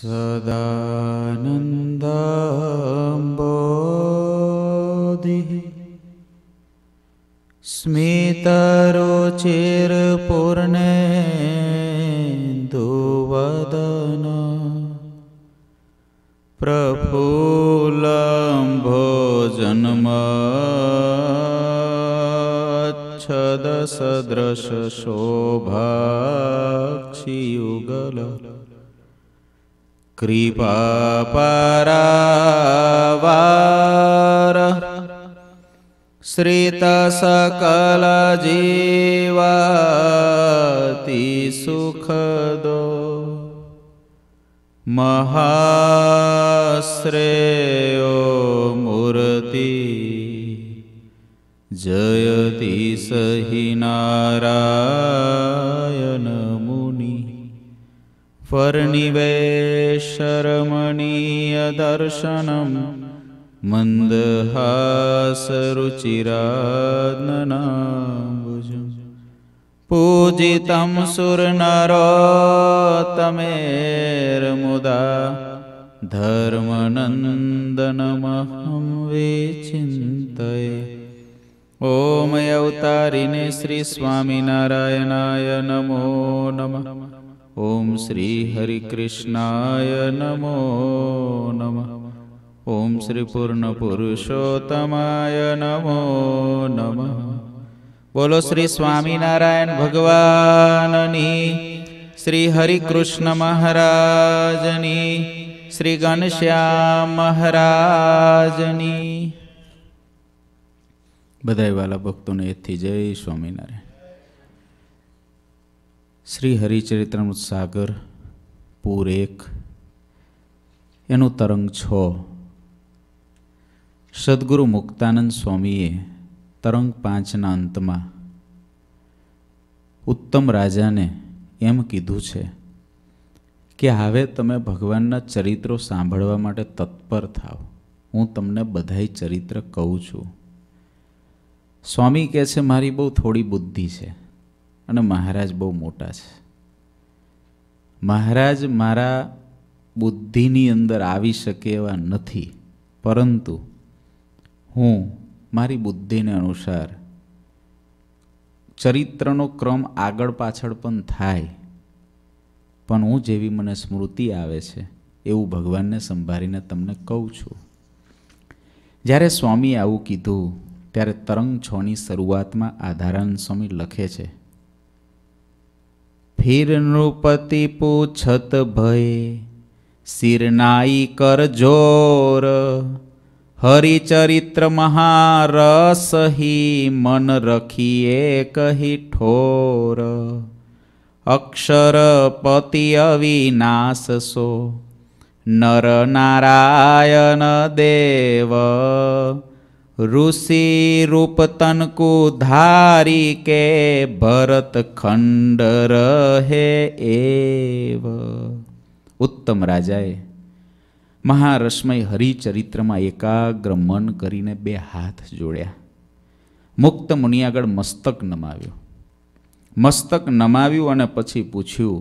सदानन्दम्भोदि स्मितरुचिरपूर्णेन्दुवदन प्रपुलम्भो जन्मच्छदसदृशोभाक्षियुगल कृपापरावार श्रितसकलजीवति सुखदो महाश्रेयो मूर्ति जयति स हि र्निवेशरमणीयदर्शनं मन्दहासरुचिरान् पूजितं सुरनरोत्तमेर्मुदा धर्मनन्दनमहं विचिन्तये ॐ अवतारिणे श्रीस्वामिनारायणाय नमो नमः ઓમ શ્રી હરિકૃષ્ણાય નમો નમ ઓમ શ્રી પૂર્ણ પુરુષોત્તમાય નમો નમ બોલો શ્રી સ્વામિનારાયણ ભગવાનની શ્રી હરિકૃષ્ણ મહારાજની શ્રી ઘનશ્યામ મહારાજની બધાય વાલા ભક્તોને એથી જય સ્વામિનારાયણ શ્રી હરિચરિત્રમૃત સાગર પૂર એક એનું તરંગ છ સદગુરુ મુક્તાનંદ સ્વામીએ તરંગ પાંચના અંતમાં ઉત્તમ રાજાને એમ કીધું છે કે હવે તમે ભગવાનના ચરિત્રો સાંભળવા માટે તત્પર થાઓ હું તમને બધાય ચરિત્ર કહું છું સ્વામી કહે છે મારી બહુ થોડી બુદ્ધિ છે અને મહારાજ બહુ મોટા છે મહારાજ મારા બુદ્ધિની અંદર આવી શકે એવા નથી પરંતુ હું મારી બુદ્ધિને અનુસાર ચરિત્રનો ક્રમ આગળ પાછળ પણ થાય પણ હું જેવી મને સ્મૃતિ આવે છે એવું ભગવાનને સંભાળીને તમને કહું છું જ્યારે સ્વામી આવું કીધું ત્યારે તરંગ છની શરૂઆતમાં આધારાનંદ સ્વામી લખે છે ફિર નૃપતિ પૂછત ભય શિરનાઈ કર જોર હરિચરિત્ર મહારસહી મન રખીએ કહી ઠોર અક્ષર પતિ અવિનાશ સો નર નારાયણ દેવ ઋષિ રૂપ તનકુ ધારી કે ભરત ખંડ રહે એવ ઉત્તમ રાજાએ મહારશ્મય હરિચરિત્રમાં એકાગ્ર મન કરીને બે હાથ જોડ્યા મુક્ત મુનિ આગળ મસ્તક નમાવ્યું મસ્તક નમાવ્યું અને પછી પૂછ્યું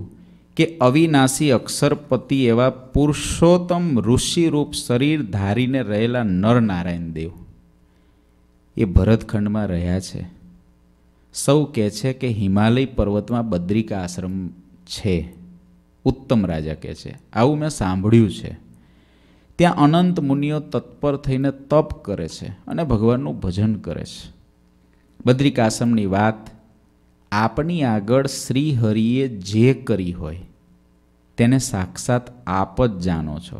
કે અવિનાશી અક્ષરપતિ એવા પુરુષોત્તમ ઋષિરૂપ શરીર ધારીને રહેલા નરનારાયણ દેવ એ ભરતખંડમાં રહ્યા છે સૌ કહે છે કે હિમાલય પર્વતમાં બદ્રિકા આશ્રમ છે ઉત્તમ રાજા કહે છે આવું મેં સાંભળ્યું છે ત્યાં અનંત મુનિઓ તત્પર થઈને તપ કરે છે અને ભગવાનનું ભજન કરે છે બદ્રિકાશ્રમની વાત આપની આગળ શ્રીહરિએ જે કરી હોય તેને સાક્ષાત આપ જ જાણો છો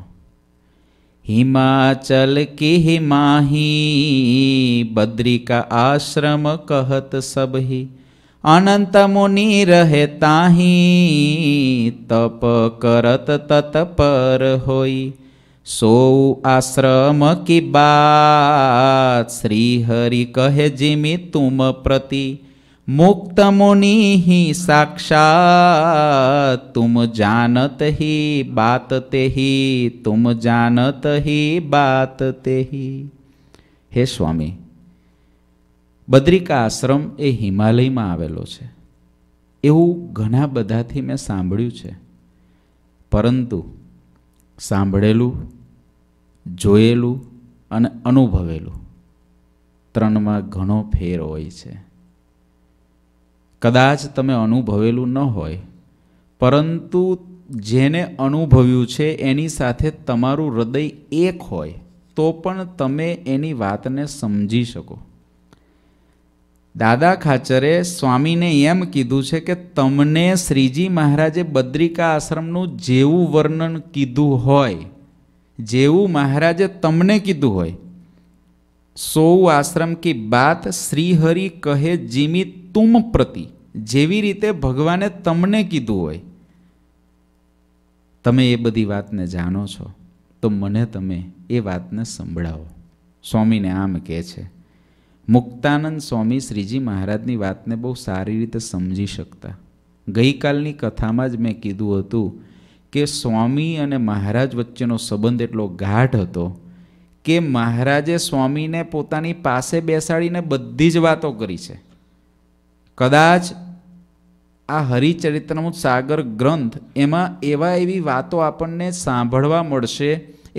હિમાચલ કી માહી બદ્રી કા આશ્રમ કહત સબહી અનંત મુનિ રહે તાહી તપ કરત તત પર હોઈ સૌ આશ્રમ કી બાત શ્રી હરિ કહે જીમી તુમ પ્રતિ મુક્તમુનિ હિ સાક્ષાત તુમ જાનત હિ બાત તેહી તુમ જાનત હિ બાત તેહી હે સ્વામી બદ્રિકા આશ્રમ એ હિમાલયમાં આવેલો છે એવું ઘણા બધાથી મેં સાંભળ્યું છે પરંતુ સાંભળેલું જોયેલું અને અનુભવેલું ત્રણમાં ઘણો ફેર હોય છે કદાચ તમે અનુભવેલું ન હોય પરંતુ જેને અનુભવ્યું છે એની સાથે તમારું હૃદય એક હોય તો પણ તમે એની વાતને સમજી શકો દાદા ખાચરે સ્વામીને એમ કીધું છે કે તમને શ્રીજી મહારાજે બદ્રિકા આશ્રમનું જેવું વર્ણન કીધું હોય જેવું મહારાજે તમને કીધું હોય સો આશ્રમ કી બાત શ્રીહરિ કહે જીમિત તુમ પ્રતિ જેવી રીતે ભગવાને તમને કીધું હોય તમે એ બધી વાતને જાણો છો તો મને તમે એ વાતને સંભળાવો સ્વામીને આમ કહે છે મુક્તાનંદ સ્વામી શ્રીજી મહારાજની વાતને બહુ સારી રીતે સમજી શકતા ગઈકાલની કથામાં જ મેં કીધું હતું કે સ્વામી અને મહારાજ વચ્ચેનો સંબંધ એટલો ગાઢ હતો કે મહારાજે સ્વામીને પોતાની પાસે બેસાડીને બધી જ વાતો કરી છે કદાચ આ હરિચરિત્રમૃત સાગર ગ્રંથ એમાં એવા એવી વાતો આપણને સાંભળવા મળશે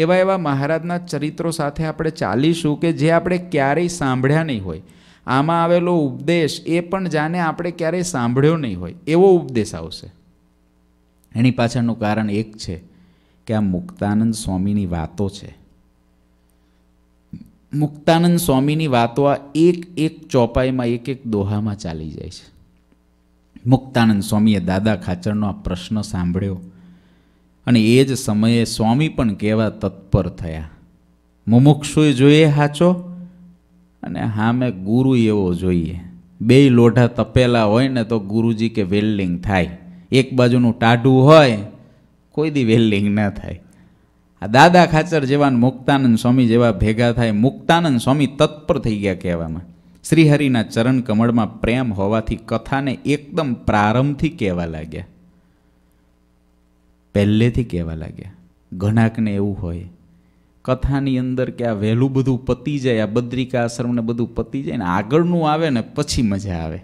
એવા એવા મહારાજના ચરિત્રો સાથે આપણે ચાલીશું કે જે આપણે ક્યારેય સાંભળ્યા નહીં હોય આમાં આવેલો ઉપદેશ એ પણ જાણે આપણે ક્યારેય સાંભળ્યો નહીં હોય એવો ઉપદેશ આવશે એની પાછળનું કારણ એક છે કે આ મુક્તાનંદ સ્વામીની વાતો છે મુક્તાનંદ સ્વામીની વાતો આ એક એક ચોપાઈમાં એક એક દોહામાં ચાલી જાય છે મુક્તાનંદ સ્વામીએ દાદા ખાચરનો આ પ્રશ્ન સાંભળ્યો અને એ જ સમયે સ્વામી પણ કેવા તત્પર થયા મુમુક્ષુએ જોઈએ હાચો અને હામે ગુરુ એવો જોઈએ બે લોઢા તપેલા હોય ને તો ગુરુજી કે વેલ્ડિંગ થાય એક બાજુનું ટાઢું હોય કોઈ દી વેલ્ડિંગ ના થાય આ દાદા ખાચર જેવા મુક્તાનંદ સ્વામી જેવા ભેગા થાય મુક્તાનંદ સ્વામી તત્પર થઈ ગયા કહેવામાં શ્રીહરિના ચરણ કમળમાં પ્રેમ હોવાથી કથાને એકદમ પ્રારંભથી કહેવા લાગ્યા પહેલેથી કહેવા લાગ્યા ઘણાકને એવું હોય કથાની અંદર કે આ વહેલું બધું પતી જાય આ બદ્રિકા આશ્રમને બધું પતી જાય ને આગળનું આવે ને પછી મજા આવે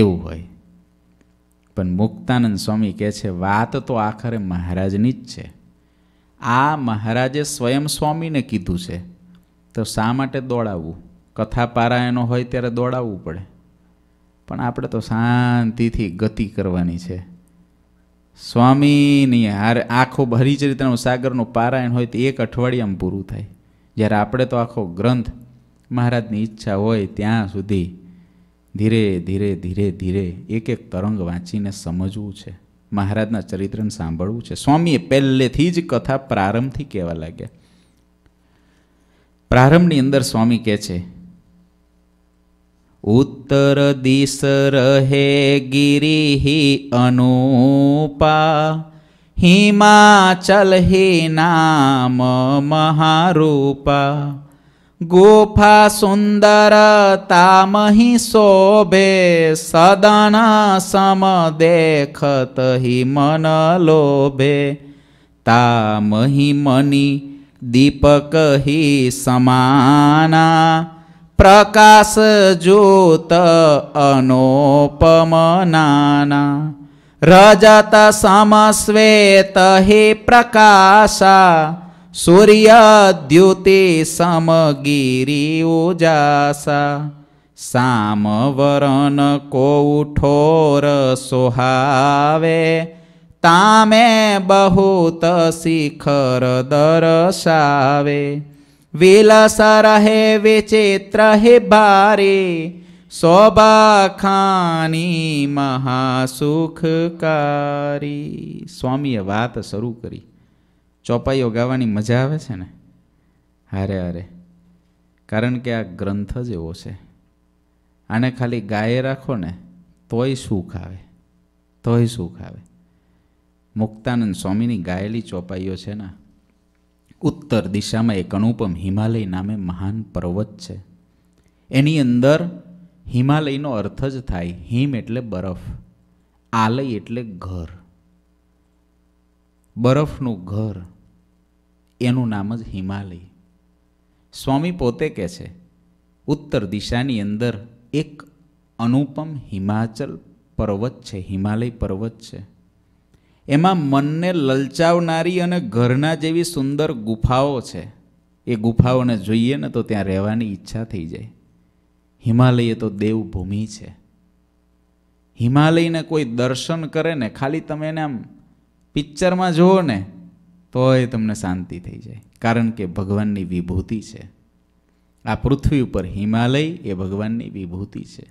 એવું હોય પણ મુક્તાનંદ સ્વામી કહે છે વાત તો આખરે મહારાજની જ છે આ મહારાજે સ્વયં સ્વામીને કીધું છે તો શા માટે દોડાવવું કથા પારાયણો હોય ત્યારે દોડાવવું પડે પણ આપણે તો શાંતિથી ગતિ કરવાની છે સ્વામીની હારે આખો હરિચરિત્રનું સાગરનું પારાયણ હોય તો એક અઠવાડિયામાં પૂરું થાય જ્યારે આપણે તો આખો ગ્રંથ મહારાજની ઈચ્છા હોય ત્યાં સુધી ધીરે ધીરે ધીરે ધીરે એક એક તરંગ વાંચીને સમજવું છે મહારાજના ચરિત્રને સાંભળવું છે સ્વામીએ પહેલેથી જ કથા પ્રારંભથી કહેવા લાગ્યા પ્રારંભની અંદર સ્વામી કહે છે ઉત્તર દિશ રહે ગિરિહી અનુપા હિમાચલ હે નામ મહારૂપા ગોફા સુંદરતામહી શોભે સદન સમ દેખત હિ મન લોભે તામહી મની દીપક હિ સમાના પ્રકાશ જ્યોત અનોપમનાના રજત સમશ્વેત હિ પ્રકાશા સૂર્યાદ્યુતે સમગીરી ઓજાસા સામવરણ કોઠોર સોહાવે તામે બહુત શિખર દર્શાવે વિલસ રહે વિચિત્ર હે ભારે શોભા ખાની મહાસુખકારી સ્વામીએ વાત શરૂ કરી ચોપાઈઓ ગાવાની મજા આવે છે ને હારે હારે કારણ કે આ ગ્રંથ જ એવો છે આને ખાલી ગાયે રાખો ને તોય સુખ આવે તોય સુખ આવે મુક્તાનંદ સ્વામીની ગાયેલી ચોપાઈઓ છે ને ઉત્તર દિશામાં એક અનુપમ હિમાલય નામે મહાન પર્વત છે એની અંદર હિમાલયનો અર્થ જ થાય હિમ એટલે બરફ આલય એટલે ઘર બરફનું ઘર એનું નામ જ હિમાલય સ્વામી પોતે કહે છે ઉત્તર દિશાની અંદર એક અનુપમ હિમાચલ પર્વત છે હિમાલય પર્વત છે એમાં મનને લલચાવનારી અને ઘરના જેવી સુંદર ગુફાઓ છે એ ગુફાઓને જોઈએ ને તો ત્યાં રહેવાની ઈચ્છા થઈ જાય હિમાલય તો દેવભૂમિ છે હિમાલયને કોઈ દર્શન કરે ને ખાલી તમે એને આમ પિક્ચરમાં જુઓ ને એ તમને શાંતિ થઈ જાય કારણ કે ભગવાનની વિભૂતિ છે આ પૃથ્વી ઉપર હિમાલય એ ભગવાનની વિભૂતિ છે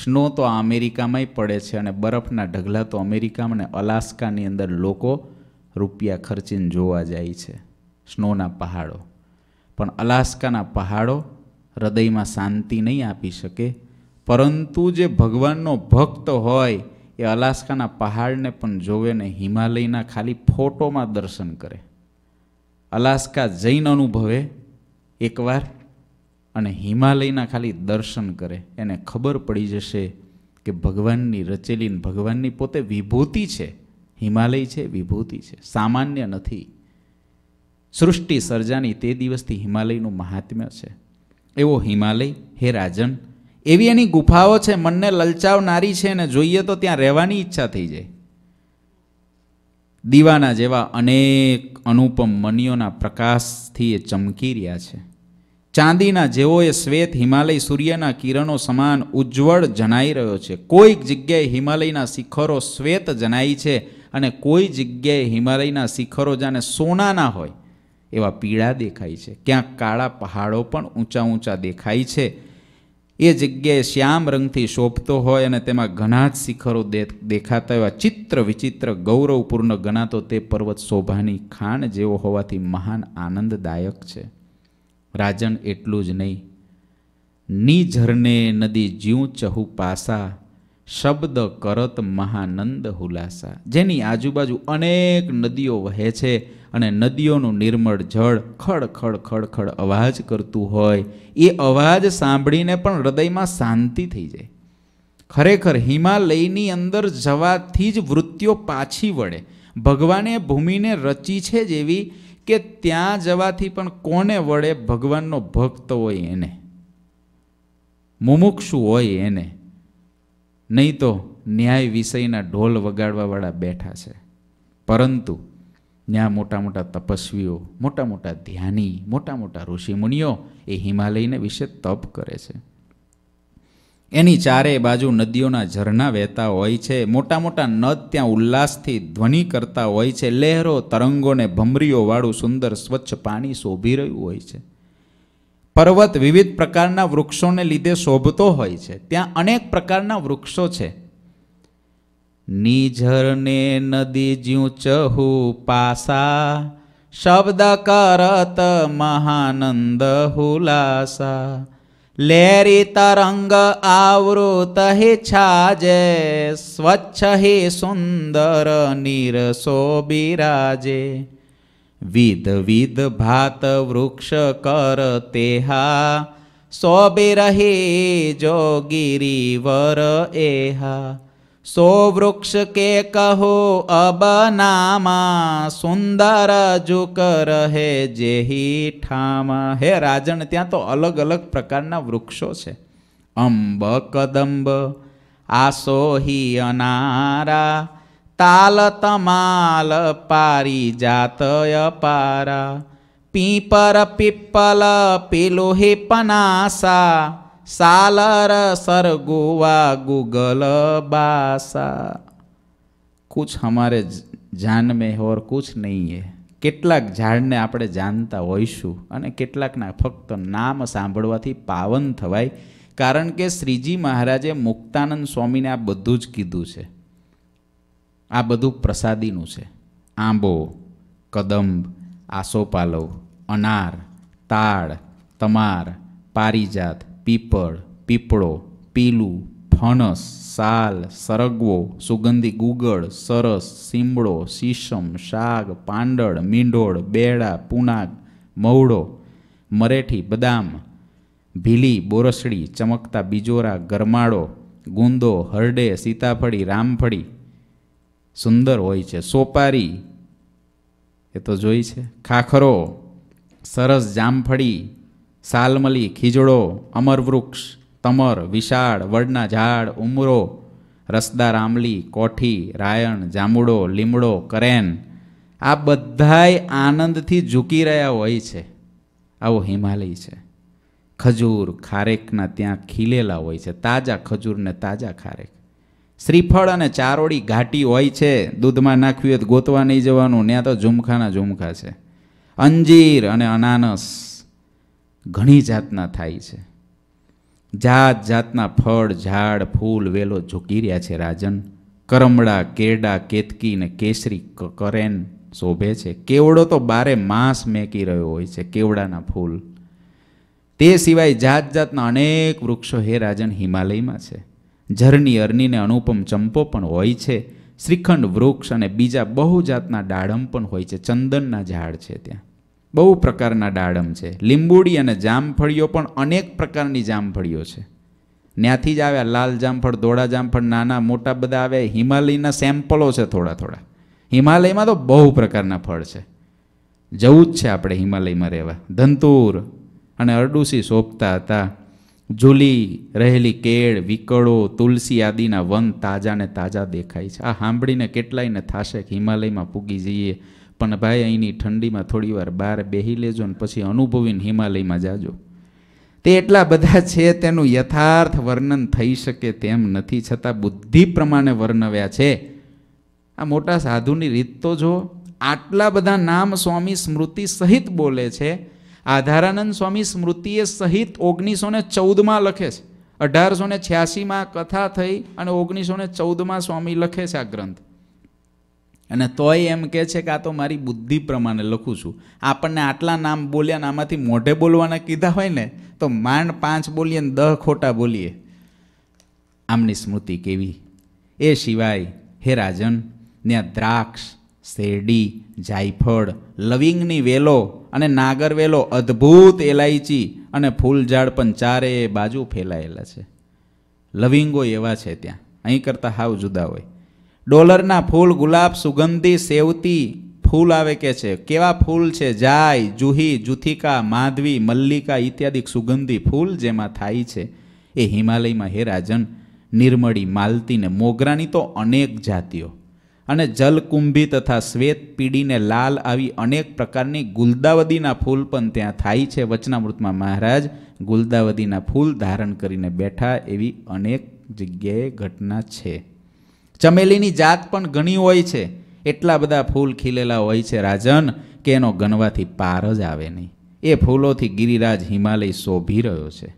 સ્નો તો અમેરિકામાંય પડે છે અને બરફના ઢગલા તો અમેરિકામાં અને અલાસ્કાની અંદર લોકો રૂપિયા ખર્ચીને જોવા જાય છે સ્નોના પહાડો પણ અલાસ્કાના પહાડો હૃદયમાં શાંતિ નહીં આપી શકે પરંતુ જે ભગવાનનો ભક્ત હોય એ અલાસ્કાના પહાડને પણ જોવે ને હિમાલયના ખાલી ફોટોમાં દર્શન કરે અલાસ્કા જૈન અનુભવે એકવાર અને હિમાલયના ખાલી દર્શન કરે એને ખબર પડી જશે કે ભગવાનની રચેલી ભગવાનની પોતે વિભૂતિ છે હિમાલય છે વિભૂતિ છે સામાન્ય નથી સૃષ્ટિ સર્જાની તે દિવસથી હિમાલયનું મહાત્મ્ય છે એવો હિમાલય હે રાજન એવી એની ગુફાઓ છે મનને લલચાવનારી છે અને જોઈએ તો ત્યાં રહેવાની ઈચ્છા થઈ જાય દીવાના જેવા અનેક અનુપમ મનીઓના પ્રકાશથી એ ચમકી રહ્યા છે ચાંદીના જેવો એ શ્વેત હિમાલય સૂર્યના કિરણો સમાન ઉજ્જવળ જણાઈ રહ્યો છે કોઈક જગ્યાએ હિમાલયના શિખરો શ્વેત જણાય છે અને કોઈ જગ્યાએ હિમાલયના શિખરો જાણે સોનાના હોય એવા પીળા દેખાય છે ક્યાંક કાળા પહાડો પણ ઊંચા ઊંચા દેખાય છે એ જગ્યાએ શ્યામ રંગથી શોભતો હોય અને તેમાં ઘણા જ શિખરો દેખાતા એવા ચિત્ર વિચિત્ર ગૌરવપૂર્ણ ગણાતો તે પર્વત શોભાની ખાણ જેવો હોવાથી મહાન આનંદદાયક છે રાજન એટલું જ નહીં ની ઝરને નદી જ્યું ચહુ પાસા શબ્દ કરત મહાનંદ હુલાસા જેની આજુબાજુ અનેક નદીઓ વહે છે અને નદીઓનું નિર્મળ જળ ખડ ખડ ખડ ખડ અવાજ કરતું હોય એ અવાજ સાંભળીને પણ હૃદયમાં શાંતિ થઈ જાય ખરેખર હિમાલયની અંદર જવાથી જ વૃત્તિઓ પાછી વળે ભગવાને ભૂમિને રચી છે જેવી કે ત્યાં જવાથી પણ કોને વળે ભગવાનનો ભક્ત હોય એને મુમુક્ષુ હોય એને નહીં તો ન્યાય વિષયના ઢોલ વગાડવાવાળા બેઠા છે પરંતુ ત્યાં મોટા મોટા તપસ્વીઓ મોટા મોટા ધ્યાની મોટા મોટા ઋષિમુનિઓ એ હિમાલયને વિશે તપ કરે છે એની ચારે બાજુ નદીઓના ઝરણા વહેતા હોય છે મોટા મોટા નદ ત્યાં ઉલ્લાસથી ધ્વનિ કરતા હોય છે લહેરો તરંગોને ભમરીઓવાળું સુંદર સ્વચ્છ પાણી શોભી રહ્યું હોય છે પર્વત વિવિધ પ્રકારના વૃક્ષોને લીધે શોભતો હોય છે ત્યાં અનેક પ્રકારના વૃક્ષો છે નિઝરને નદી જ્યું ચહુ પાસા શબ્દ કરત મહાનંદ હુલાસા લેરી તરંગ આવૃત હે છાજે સ્વચ્છ હે સુંદર નીરસો બિરાજે વિધ વિધ ભાત વૃક્ષ કર તેહા શોભે રહે જોગીરી વર એહા સો વૃક્ષ કે કહો અબનામાં સુંદર જુક રહે જેહી ઠામ હે રાજન ત્યાં તો અલગ અલગ પ્રકારના વૃક્ષો છે અંબ કદંબ આસોહી અનારા તાલ તમાલ પારી જાતય પારા પીપર પીપલ પીલુહી પનાસા સાલર ગોવા ગુગલ બાસા કુછ હમારે જાન મેં હોર કુછ નહીં હે કેટલાક ઝાડને આપણે જાણતા હોઈશું અને કેટલાકના ફક્ત નામ સાંભળવાથી પાવન થવાય કારણ કે શ્રીજી મહારાજે મુક્તાનંદ સ્વામીને આ બધું જ કીધું છે આ બધું પ્રસાદીનું છે આંબો કદંબ આસોપાલવ અનાર તાળ તમાર પારિજાત પીપળ પીપળો પીલું ફણસ સાલ સરગવો સુગંધી ગુગળ સરસ સીમડો સીસમ શાગ પાંડળ મીંઢોળ બેડા પૂનાગ મવડો મરેઠી બદામ ભીલી બોરસડી ચમકતા બીજોરા ગરમાળો ગુંદો હરડે સીતાફળી રામફળી સુંદર હોય છે સોપારી એ તો જોઈ છે ખાખરો સરસ જામફળી સાલમલી ખીજડો અમરવૃક્ષ તમર વિશાળ વડના ઝાડ ઉમરો રસદાર રામલી કોઠી રાયણ જાંબુડો લીમડો કરેન આ બધાય આનંદથી ઝૂકી રહ્યા હોય છે આવો હિમાલય છે ખજૂર ખારેકના ત્યાં ખીલેલા હોય છે તાજા ખજૂરને તાજા ખારેક શ્રીફળ અને ચારોળી ઘાટી હોય છે દૂધમાં નાખવી હોય તો ગોતવા નહીં જવાનું ત્યાં તો ઝુમખાના ઝુમખા છે અંજીર અને અનાનસ ઘણી જાતના થાય છે જાત જાતના ફળ ઝાડ ફૂલ વેલો ઝૂકી રહ્યા છે રાજન કરમડા કેરડા કેતકી ને કેસરી કરેન શોભે છે કેવડો તો બારે માંસ મેકી રહ્યો હોય છે કેવડાના ફૂલ તે સિવાય જાત જાતના અનેક વૃક્ષો હે રાજન હિમાલયમાં છે ઝરની અરણીને અનુપમ ચંપો પણ હોય છે શ્રીખંડ વૃક્ષ અને બીજા બહુ જાતના ડાળમ પણ હોય છે ચંદનના ઝાડ છે ત્યાં બહુ પ્રકારના દાડમ છે લીંબુડી અને જામફળીઓ પણ અનેક પ્રકારની જામફળીઓ છે ત્યાંથી જ આવ્યા લાલ જામફળ ધોળા જામફળ નાના મોટા બધા આવ્યા હિમાલયના સેમ્પલો છે થોડા થોડા હિમાલયમાં તો બહુ પ્રકારના ફળ છે જવું જ છે આપણે હિમાલયમાં રહેવા ધંતુર અને અરડુસી શોભતા હતા ઝૂલી રહેલી કેળ વિકળો તુલસી આદિના વન તાજા ને તાજા દેખાય છે આ સાંભળીને કેટલાયને થાશે કે હિમાલયમાં પૂગી જઈએ પણ ભાઈ અહીંની ઠંડીમાં થોડીવાર બહાર બેહી લેજો ને પછી અનુભવીને હિમાલયમાં જાજો તે એટલા બધા છે તેનું યથાર્થ વર્ણન થઈ શકે તેમ નથી છતાં બુદ્ધિ પ્રમાણે વર્ણવ્યા છે આ મોટા સાધુની રીત તો જો આટલા બધા નામ સ્વામી સ્મૃતિ સહિત બોલે છે આધારાનંદ સ્વામી સ્મૃતિએ સહિત ઓગણીસો ને ચૌદમાં લખે છે અઢારસો ને છ્યાસીમાં કથા થઈ અને ઓગણીસો ને ચૌદમાં સ્વામી લખે છે આ ગ્રંથ અને તોય એમ કહે છે કે આ તો મારી બુદ્ધિ પ્રમાણે લખું છું આપણને આટલા નામ બોલ્યા ને આમાંથી મોઢે બોલવાના કીધા હોય ને તો માંડ પાંચ બોલીએ ને દહ ખોટા બોલીએ આમની સ્મૃતિ કેવી એ સિવાય હે રાજન ત્યાં દ્રાક્ષ શેરડી જાયફળ લવિંગની વેલો અને નાગર વેલો અદ્ભુત એલાયચી અને ફૂલઝાડ પણ ચારે બાજુ ફેલાયેલા છે લવિંગો એવા છે ત્યાં અહીં કરતાં હાવ જુદા હોય ડોલરના ફૂલ ગુલાબ સુગંધી સેવતી ફૂલ આવે કે છે કેવા ફૂલ છે જાય જુહી જુથિકા માધવી મલ્લિકા ઇત્યાદિ સુગંધી ફૂલ જેમાં થાય છે એ હિમાલયમાં હે રાજન નિર્મળી માલતી ને મોગરાની તો અનેક જાતિઓ અને જલકુંભી તથા શ્વેત પીડીને લાલ આવી અનેક પ્રકારની ગુલદાવદીના ફૂલ પણ ત્યાં થાય છે વચનામૃતમાં મહારાજ ગુલદાવદીના ફૂલ ધારણ કરીને બેઠા એવી અનેક જગ્યાએ ઘટના છે ચમેલીની જાત પણ ઘણી હોય છે એટલા બધા ફૂલ ખીલેલા હોય છે રાજન કે એનો ગણવાથી પાર જ આવે નહીં એ ફૂલોથી ગિરિરાજ હિમાલય શોભી રહ્યો છે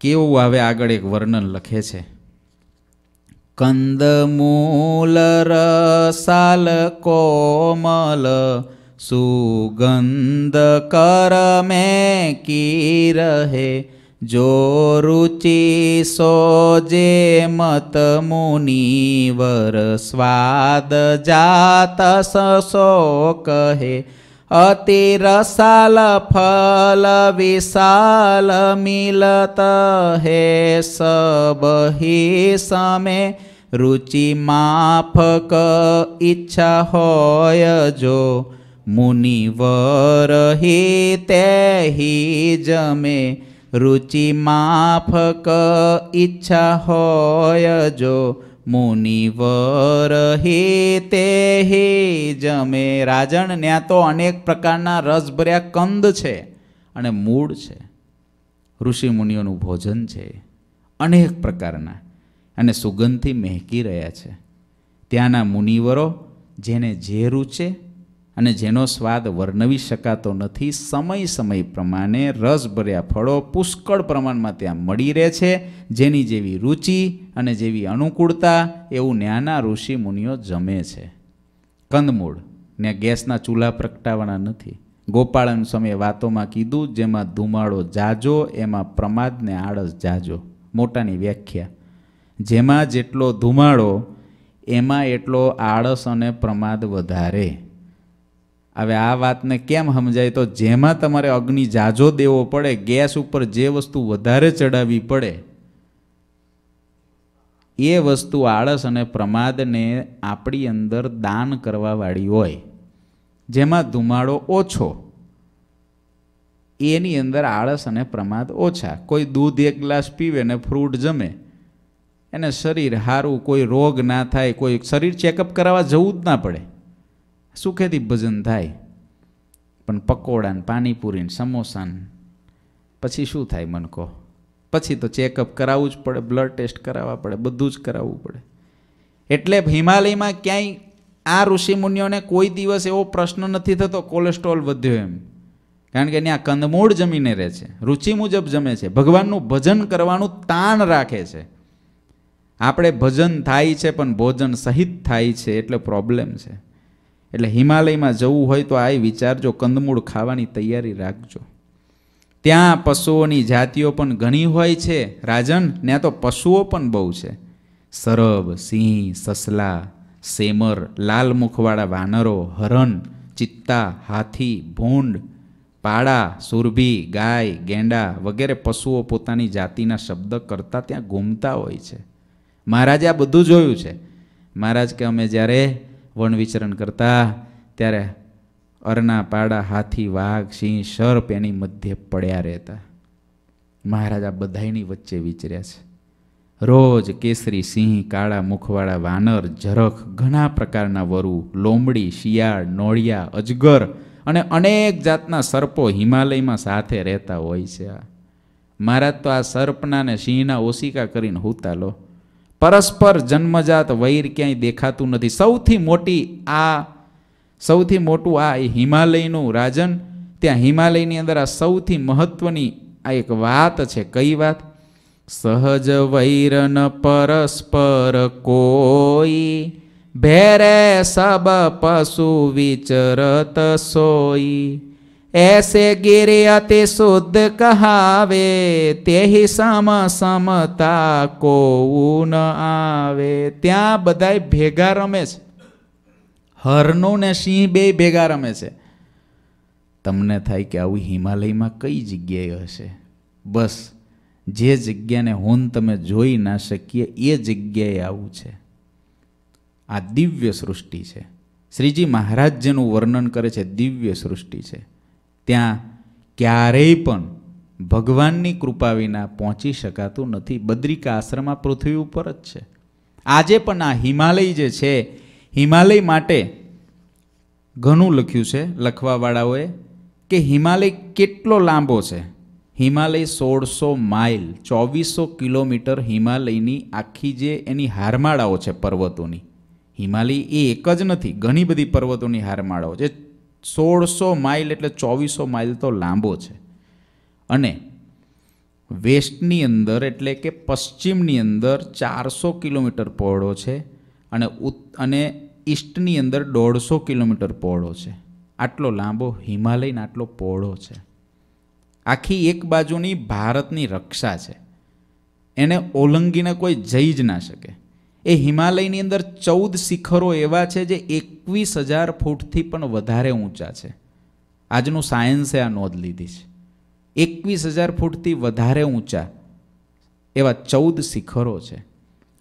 કેવું હવે આગળ એક વર્ણન લખે છે કંદમૂલ રસાલ કોમલ સુગંધ કર કરમે કી રહે जो रुचि सोजे मत मुनिवर स्वाद जात सो कहे अति रसाल फल विशाल मिलत हे सब ही समय रुचि माफ क इच्छा होय जो मुनिवर ही ते ही जमे રુચિ માફક ઈચ્છા હોય જો મુનિવર હે તે હે જમે રાજણ ત્યાં તો અનેક પ્રકારના રસભર્યા કંદ છે અને મૂળ છે ઋષિ મુનિઓનું ભોજન છે અનેક પ્રકારના અને સુગંધથી મહેકી રહ્યા છે ત્યાંના મુનિવરો જેને જે રૂચે અને જેનો સ્વાદ વર્ણવી શકાતો નથી સમય સમય પ્રમાણે રસભર્યા ફળો પુષ્કળ પ્રમાણમાં ત્યાં મળી રહે છે જેની જેવી રુચિ અને જેવી અનુકૂળતા એવું નાના ઋષિ મુનિઓ જમે છે કંદમૂળ ને ગેસના ચૂલા પ્રગટાવાના નથી ગોપાળન સમયે વાતોમાં કીધું જેમાં ધુમાડો જાજો એમાં પ્રમાદને આળસ જાજો મોટાની વ્યાખ્યા જેમાં જેટલો ધુમાડો એમાં એટલો આળસ અને પ્રમાદ વધારે હવે આ વાતને કેમ સમજાય તો જેમાં તમારે અગ્નિ જાજો દેવો પડે ગેસ ઉપર જે વસ્તુ વધારે ચડાવવી પડે એ વસ્તુ આળસ અને પ્રમાદને આપણી અંદર દાન કરવાવાળી હોય જેમાં ધુમાડો ઓછો એની અંદર આળસ અને પ્રમાદ ઓછા કોઈ દૂધ એક ગ્લાસ પીવે ને ફ્રૂટ જમે એને શરીર સારું કોઈ રોગ ના થાય કોઈ શરીર ચેકઅપ કરાવવા જવું જ ના પડે સુખેથી ભજન થાય પણ પકોડા ને પાણીપુરી ને સમોસા પછી શું થાય મન કહો પછી તો ચેકઅપ કરાવવું જ પડે બ્લડ ટેસ્ટ કરાવવા પડે બધું જ કરાવવું પડે એટલે હિમાલયમાં ક્યાંય આ ઋષિમુનિઓને કોઈ દિવસ એવો પ્રશ્ન નથી થતો કોલેસ્ટ્રોલ વધ્યો એમ કારણ કે ત્યાં કંદમૂળ જમીને રહે છે રુચિ મુજબ જમે છે ભગવાનનું ભજન કરવાનું તાણ રાખે છે આપણે ભજન થાય છે પણ ભોજન સહિત થાય છે એટલે પ્રોબ્લેમ છે એટલે હિમાલયમાં જવું હોય તો આ વિચારજો કંદમૂળ ખાવાની તૈયારી રાખજો ત્યાં પશુઓની જાતિઓ પણ ઘણી હોય છે રાજન ત્યાં તો પશુઓ પણ બહુ છે સરબ સિંહ સસલા સેમર લાલ મુખવાળા વાનરો હરણ ચિત્તા હાથી ભૂંડ પાડા સુરભી ગાય ગેંડા વગેરે પશુઓ પોતાની જાતિના શબ્દ કરતાં ત્યાં ઘૂમતા હોય છે મહારાજે આ બધું જોયું છે મહારાજ કે અમે જ્યારે વણવિચરણ કરતા ત્યારે અરના પાડા હાથી વાઘ સિંહ સર્પ એની મધ્યે પડ્યા રહેતા મહારાજા બધાની વચ્ચે વિચર્યા છે રોજ કેસરી સિંહ કાળા મુખવાળા વાનર ઝરખ ઘણા પ્રકારના વરુ લોમડી શિયાળ નોળિયા અજગર અને અનેક જાતના સર્પો હિમાલયમાં સાથે રહેતા હોય છે આ મહારાજ તો આ સર્પના ને સિંહના ઓશિકા કરીને હુતા લો પરસ્પર જન્મજાત વૈર ક્યાંય દેખાતું નથી સૌથી મોટી આ સૌથી મોટું આ હિમાલયનું રાજન ત્યાં હિમાલયની અંદર આ સૌથી મહત્વની આ એક વાત છે કઈ વાત સહજ વૈરન પરસ્પર કોઈ ભેરે સબ પશુ વિચરત સોઈ ऐसे गिरे अति शुद्ध कहावे તેહી સમ સમતા કોઉન આવે ત્યાં બધાય ભેગા રમે છે હરનું ને સિંહ બે ભેગા રમે છે તમને થાય કે આવું હિમાલયમાં કઈ જગ્યાએ હશે બસ જે જગ્યાને હું તમે જોઈ ના શકીએ એ જગ્યાએ આવું છે આ દિવ્ય સૃષ્ટિ છે શ્રીજી મહારાજ જેનું વર્ણન કરે છે દિવ્ય સૃષ્ટિ છે ત્યાં ક્યારેય પણ ભગવાનની કૃપા વિના પહોંચી શકાતું નથી બદ્રિકા આશ્રમ આ પૃથ્વી ઉપર જ છે આજે પણ આ હિમાલય જે છે હિમાલય માટે ઘણું લખ્યું છે લખવાવાળાઓએ કે હિમાલય કેટલો લાંબો છે હિમાલય સોળસો માઇલ ચોવીસો કિલોમીટર હિમાલયની આખી જે એની હારમાળાઓ છે પર્વતોની હિમાલય એ એક જ નથી ઘણી બધી પર્વતોની હારમાળાઓ છે સોળસો માઇલ એટલે ચોવીસો માઇલ તો લાંબો છે અને વેસ્ટની અંદર એટલે કે પશ્ચિમની અંદર ચારસો કિલોમીટર પહોળો છે અને ઉત અને ઈસ્ટની અંદર દોઢસો કિલોમીટર પહોળો છે આટલો લાંબો હિમાલયને આટલો પહોળો છે આખી એક બાજુની ભારતની રક્ષા છે એને ઓલંગીને કોઈ જઈ જ ના શકે એ હિમાલયની અંદર ચૌદ શિખરો એવા છે જે એકવીસ હજાર ફૂટથી પણ વધારે ઊંચા છે આજનું સાયન્સે આ નોંધ લીધી છે એકવીસ હજાર ફૂટથી વધારે ઊંચા એવા ચૌદ શિખરો છે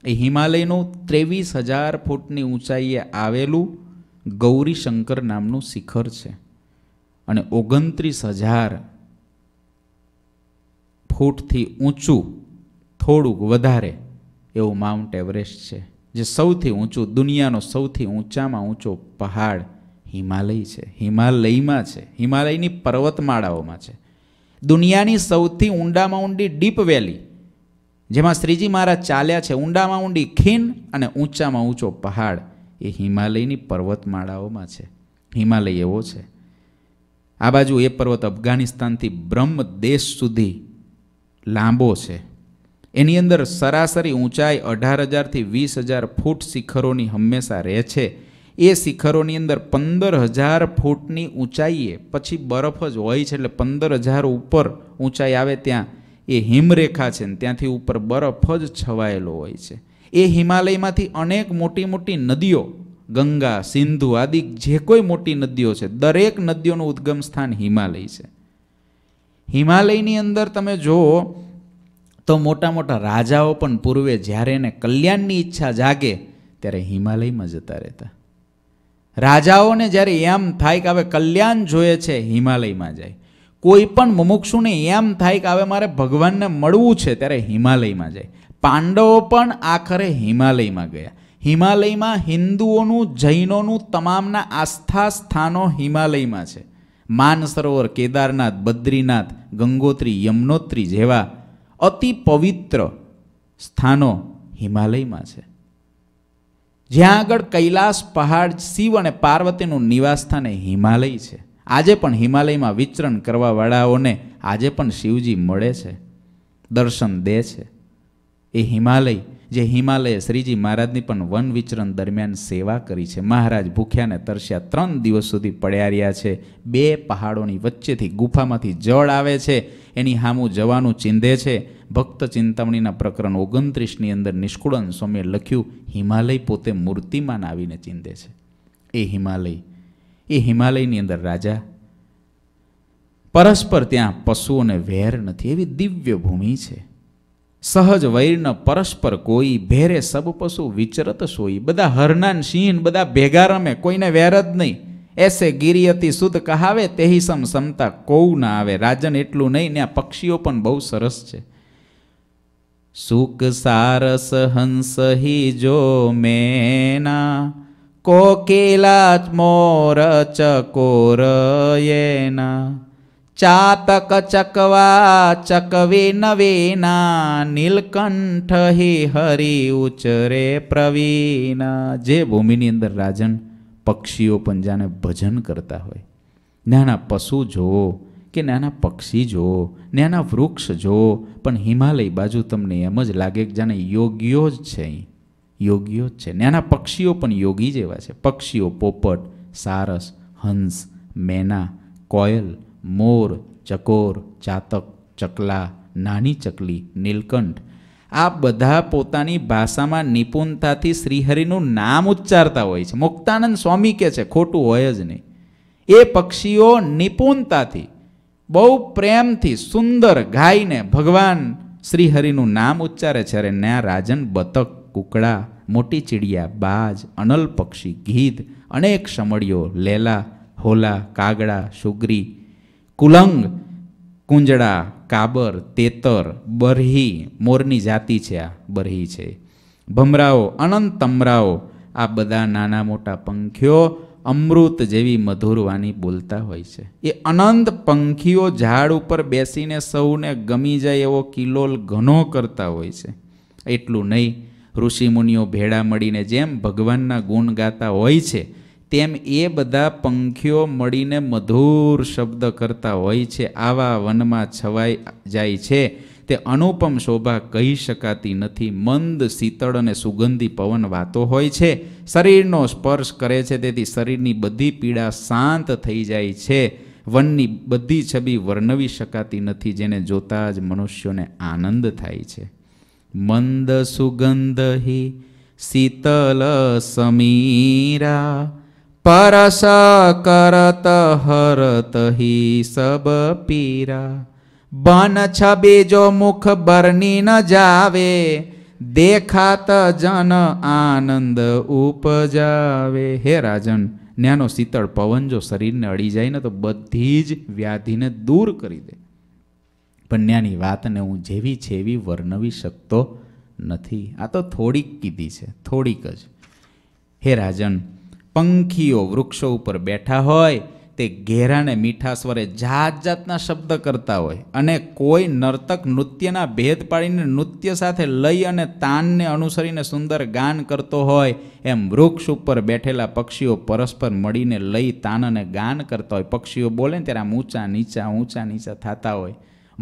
એ હિમાલયનું ત્રેવીસ હજાર ફૂટની ઊંચાઈએ આવેલું ગૌરીશંકર નામનું શિખર છે અને ઓગણત્રીસ હજાર ફૂટથી ઊંચું થોડુંક વધારે એવું માઉન્ટ એવરેસ્ટ છે જે સૌથી ઊંચું દુનિયાનો સૌથી ઊંચામાં ઊંચો પહાડ હિમાલય છે હિમાલયમાં છે હિમાલયની પર્વતમાળાઓમાં છે દુનિયાની સૌથી ઊંડામાં ઊંડી ડીપ વેલી જેમાં શ્રીજી મહારાજ ચાલ્યા છે ઊંડામાં ઊંડી ખીણ અને ઊંચામાં ઊંચો પહાડ એ હિમાલયની પર્વતમાળાઓમાં છે હિમાલય એવો છે આ બાજુ એ પર્વત અફઘાનિસ્તાનથી બ્રહ્મ દેશ સુધી લાંબો છે એની અંદર સરાસરી ઊંચાઈ અઢાર હજારથી વીસ હજાર ફૂટ શિખરોની હંમેશા રહે છે એ શિખરોની અંદર પંદર હજાર ફૂટની ઊંચાઈએ પછી બરફ જ હોય છે એટલે પંદર હજાર ઉપર ઊંચાઈ આવે ત્યાં એ હિમરેખા છે ને ત્યાંથી ઉપર બરફ જ છવાયેલો હોય છે એ હિમાલયમાંથી અનેક મોટી મોટી નદીઓ ગંગા સિંધુ આદિ જે કોઈ મોટી નદીઓ છે દરેક નદીઓનું ઉદ્ગમ સ્થાન હિમાલય છે હિમાલયની અંદર તમે જુઓ તો મોટા મોટા રાજાઓ પણ પૂર્વે જ્યારે એને કલ્યાણની ઈચ્છા જાગે ત્યારે હિમાલયમાં જતા રહેતા રાજાઓને જ્યારે એમ થાય કે હવે કલ્યાણ જોઈએ છે હિમાલયમાં જાય કોઈ પણ મુમુક્ષુને એમ થાય કે હવે મારે ભગવાનને મળવું છે ત્યારે હિમાલયમાં જાય પાંડવો પણ આખરે હિમાલયમાં ગયા હિમાલયમાં હિન્દુઓનું જૈનોનું તમામના આસ્થા સ્થાનો હિમાલયમાં છે માનસરોવર કેદારનાથ બદ્રીનાથ ગંગોત્રી યમનોત્રી જેવા અતિ પવિત્ર સ્થાનો હિમાલયમાં છે જ્યાં આગળ કૈલાસ પહાડ શિવ અને પાર્વતીનું નિવાસસ્થાન એ હિમાલય છે આજે પણ હિમાલયમાં વિચરણ કરવાવાળાઓને આજે પણ શિવજી મળે છે દર્શન દે છે એ હિમાલય જે હિમાલયે શ્રીજી મહારાજની પણ વન વિચરણ દરમિયાન સેવા કરી છે મહારાજ ભૂખ્યાને તરસ્યા ત્રણ દિવસ સુધી પડ્યા રહ્યા છે બે પહાડોની વચ્ચેથી ગુફામાંથી જળ આવે છે એની હામું જવાનું ચિંધે છે ભક્ત ચિંતામણીના પ્રકરણ ઓગણત્રીસની અંદર નિષ્કુળન સ્વામીએ લખ્યું હિમાલય પોતે મૂર્તિમાન આવીને ચિંધે છે એ હિમાલય એ હિમાલયની અંદર રાજા પરસ્પર ત્યાં પશુઓને વેર નથી એવી દિવ્ય ભૂમિ છે સહજ વૈર્ણ પરસ્પર કોઈ ભેરે સબ પશુ વિચરત સોઈ બધા હરનાન સિંહ બધા ભેગા રમે કોઈને વેર જ નહીં એસે ગિરિયતિ સુદ કહાવે તેહી સમ સમતા કોવું ના આવે રાજન એટલું નહીં ને આ પક્ષીઓ પણ બહુ સરસ છે સુખ સારસ હંસ હી જો મેના કોકિલા મોર ચકોર એના ચાતક ચકવા ચકવી નવીના નીલકંઠ હિ હરી ઉચરે પ્રવીણ જે ભૂમિની અંદર રાજન પક્ષીઓ પણ પંજાને ભજન કરતા હોય નાના પશુ જુઓ કે નાના પક્ષી જુઓ નાના વૃક્ષ જો પણ હિમાલય બાજુ તમને એમ જ લાગે કે જાણે યોગ્યો જ છે અહીં યોગીઓ જ છે નાના પક્ષીઓ પણ યોગી જેવા છે પક્ષીઓ પોપટ સારસ હંસ મેના કોયલ મોર ચકોર ચાતક ચકલા નાની ચકલી નીલકંઠ આ બધા પોતાની ભાષામાં નિપુણતાથી શ્રીહરિનું નામ ઉચ્ચારતા હોય છે મુક્તાનંદ સ્વામી કહે છે ખોટું હોય જ નહીં એ પક્ષીઓ નિપુણતાથી બહુ પ્રેમથી સુંદર ગાઈને ભગવાન શ્રીહરિનું નામ ઉચ્ચારે છે અરે ના રાજન બતક કુકડા મોટી ચીડિયા બાજ અનલ પક્ષી ગીધ અનેક સમળીઓ લેલા હોલા કાગડા સુગરી કુલંગ કુંજડા કાબર તેતર બરહી મોરની જાતિ છે આ બરહી છે ભમરાઓ અનંત તમરાઓ આ બધા નાના મોટા પંખીઓ અમૃત જેવી મધુર વાણી બોલતા હોય છે એ અનંત પંખીઓ ઝાડ ઉપર બેસીને સૌને ગમી જાય એવો કિલોલ ઘણો કરતા હોય છે એટલું નહીં ઋષિમુનિઓ ભેળા મળીને જેમ ભગવાનના ગુણ ગાતા હોય છે તેમ એ બધા પંખીઓ મળીને મધુર શબ્દ કરતા હોય છે આવા વનમાં છવાઈ જાય છે તે અનુપમ શોભા કહી શકાતી નથી મંદ શીતળ અને સુગંધી પવન વાતો હોય છે શરીરનો સ્પર્શ કરે છે તેથી શરીરની બધી પીડા શાંત થઈ જાય છે વનની બધી છબી વર્ણવી શકાતી નથી જેને જોતા જ મનુષ્યોને આનંદ થાય છે મંદ સુગંધ શીતલ સમીરા પરસા કરત હરત હિ સબ પીરા બન છ બીજો મુખ બરની ન જાવે દેખાત જન આનંદ ઉપજાવે હે રાજન ન્યાનો શીતળ પવન જો શરીરને અડી જાય ને તો બધી જ વ્યાધિને દૂર કરી દે પણ ન્યાની વાતને હું જેવી છે એવી વર્ણવી શકતો નથી આ તો થોડીક કીધી છે થોડીક જ હે રાજન પંખીઓ વૃક્ષો ઉપર બેઠા હોય તે ઘેરાને મીઠા સ્વરે જાત જાતના શબ્દ કરતા હોય અને કોઈ નર્તક નૃત્યના ભેદ પાડીને નૃત્ય સાથે લઈ અને તાનને અનુસરીને સુંદર ગાન કરતો હોય એમ વૃક્ષ ઉપર બેઠેલા પક્ષીઓ પરસ્પર મળીને લઈ તાન અને ગાન કરતા હોય પક્ષીઓ બોલે ને ત્યારે આમ ઊંચા નીચા ઊંચા નીચા થતા હોય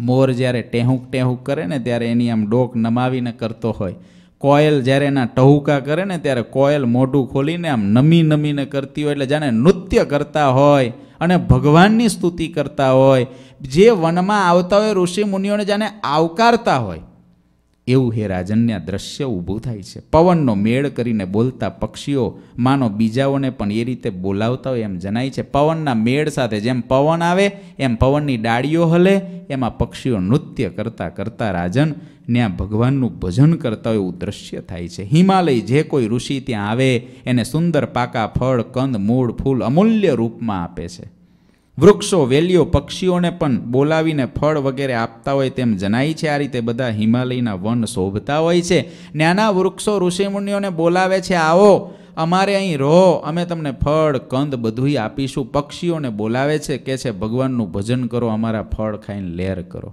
મોર જ્યારે ટેહુંક ટેહુંક કરે ને ત્યારે એની આમ ડોક નમાવીને કરતો હોય કોયલ જ્યારે એના ટહુકા કરે ને ત્યારે કોયલ મોઢું ખોલીને આમ નમી નમીને કરતી હોય એટલે જાણે નૃત્ય કરતા હોય અને ભગવાનની સ્તુતિ કરતા હોય જે વનમાં આવતા હોય ઋષિ મુનિઓને જાણે આવકારતા હોય એવું હે રાજન્યા દ્રશ્ય ઊભું થાય છે પવનનો મેળ કરીને બોલતા પક્ષીઓ માનો બીજાઓને પણ એ રીતે બોલાવતા હોય એમ જણાય છે પવનના મેળ સાથે જેમ પવન આવે એમ પવનની ડાળીઓ હલે એમાં પક્ષીઓ નૃત્ય કરતા કરતા રાજન ત્યાં ભગવાનનું ભજન કરતા હોય એવું દ્રશ્ય થાય છે હિમાલય જે કોઈ ઋષિ ત્યાં આવે એને સુંદર પાકા ફળ કંદ મૂળ ફૂલ અમૂલ્ય રૂપમાં આપે છે વૃક્ષો વેલીઓ પક્ષીઓને પણ બોલાવીને ફળ વગેરે આપતા હોય તેમ જણાય છે આ રીતે બધા હિમાલયના વન શોભતા હોય છે નાના વૃક્ષો ઋષિમુનિઓને બોલાવે છે આવો અમારે અહીં રહો અમે તમને ફળ કંદ બધું આપીશું પક્ષીઓને બોલાવે છે કે છે ભગવાનનું ભજન કરો અમારા ફળ ખાઈને લેર કરો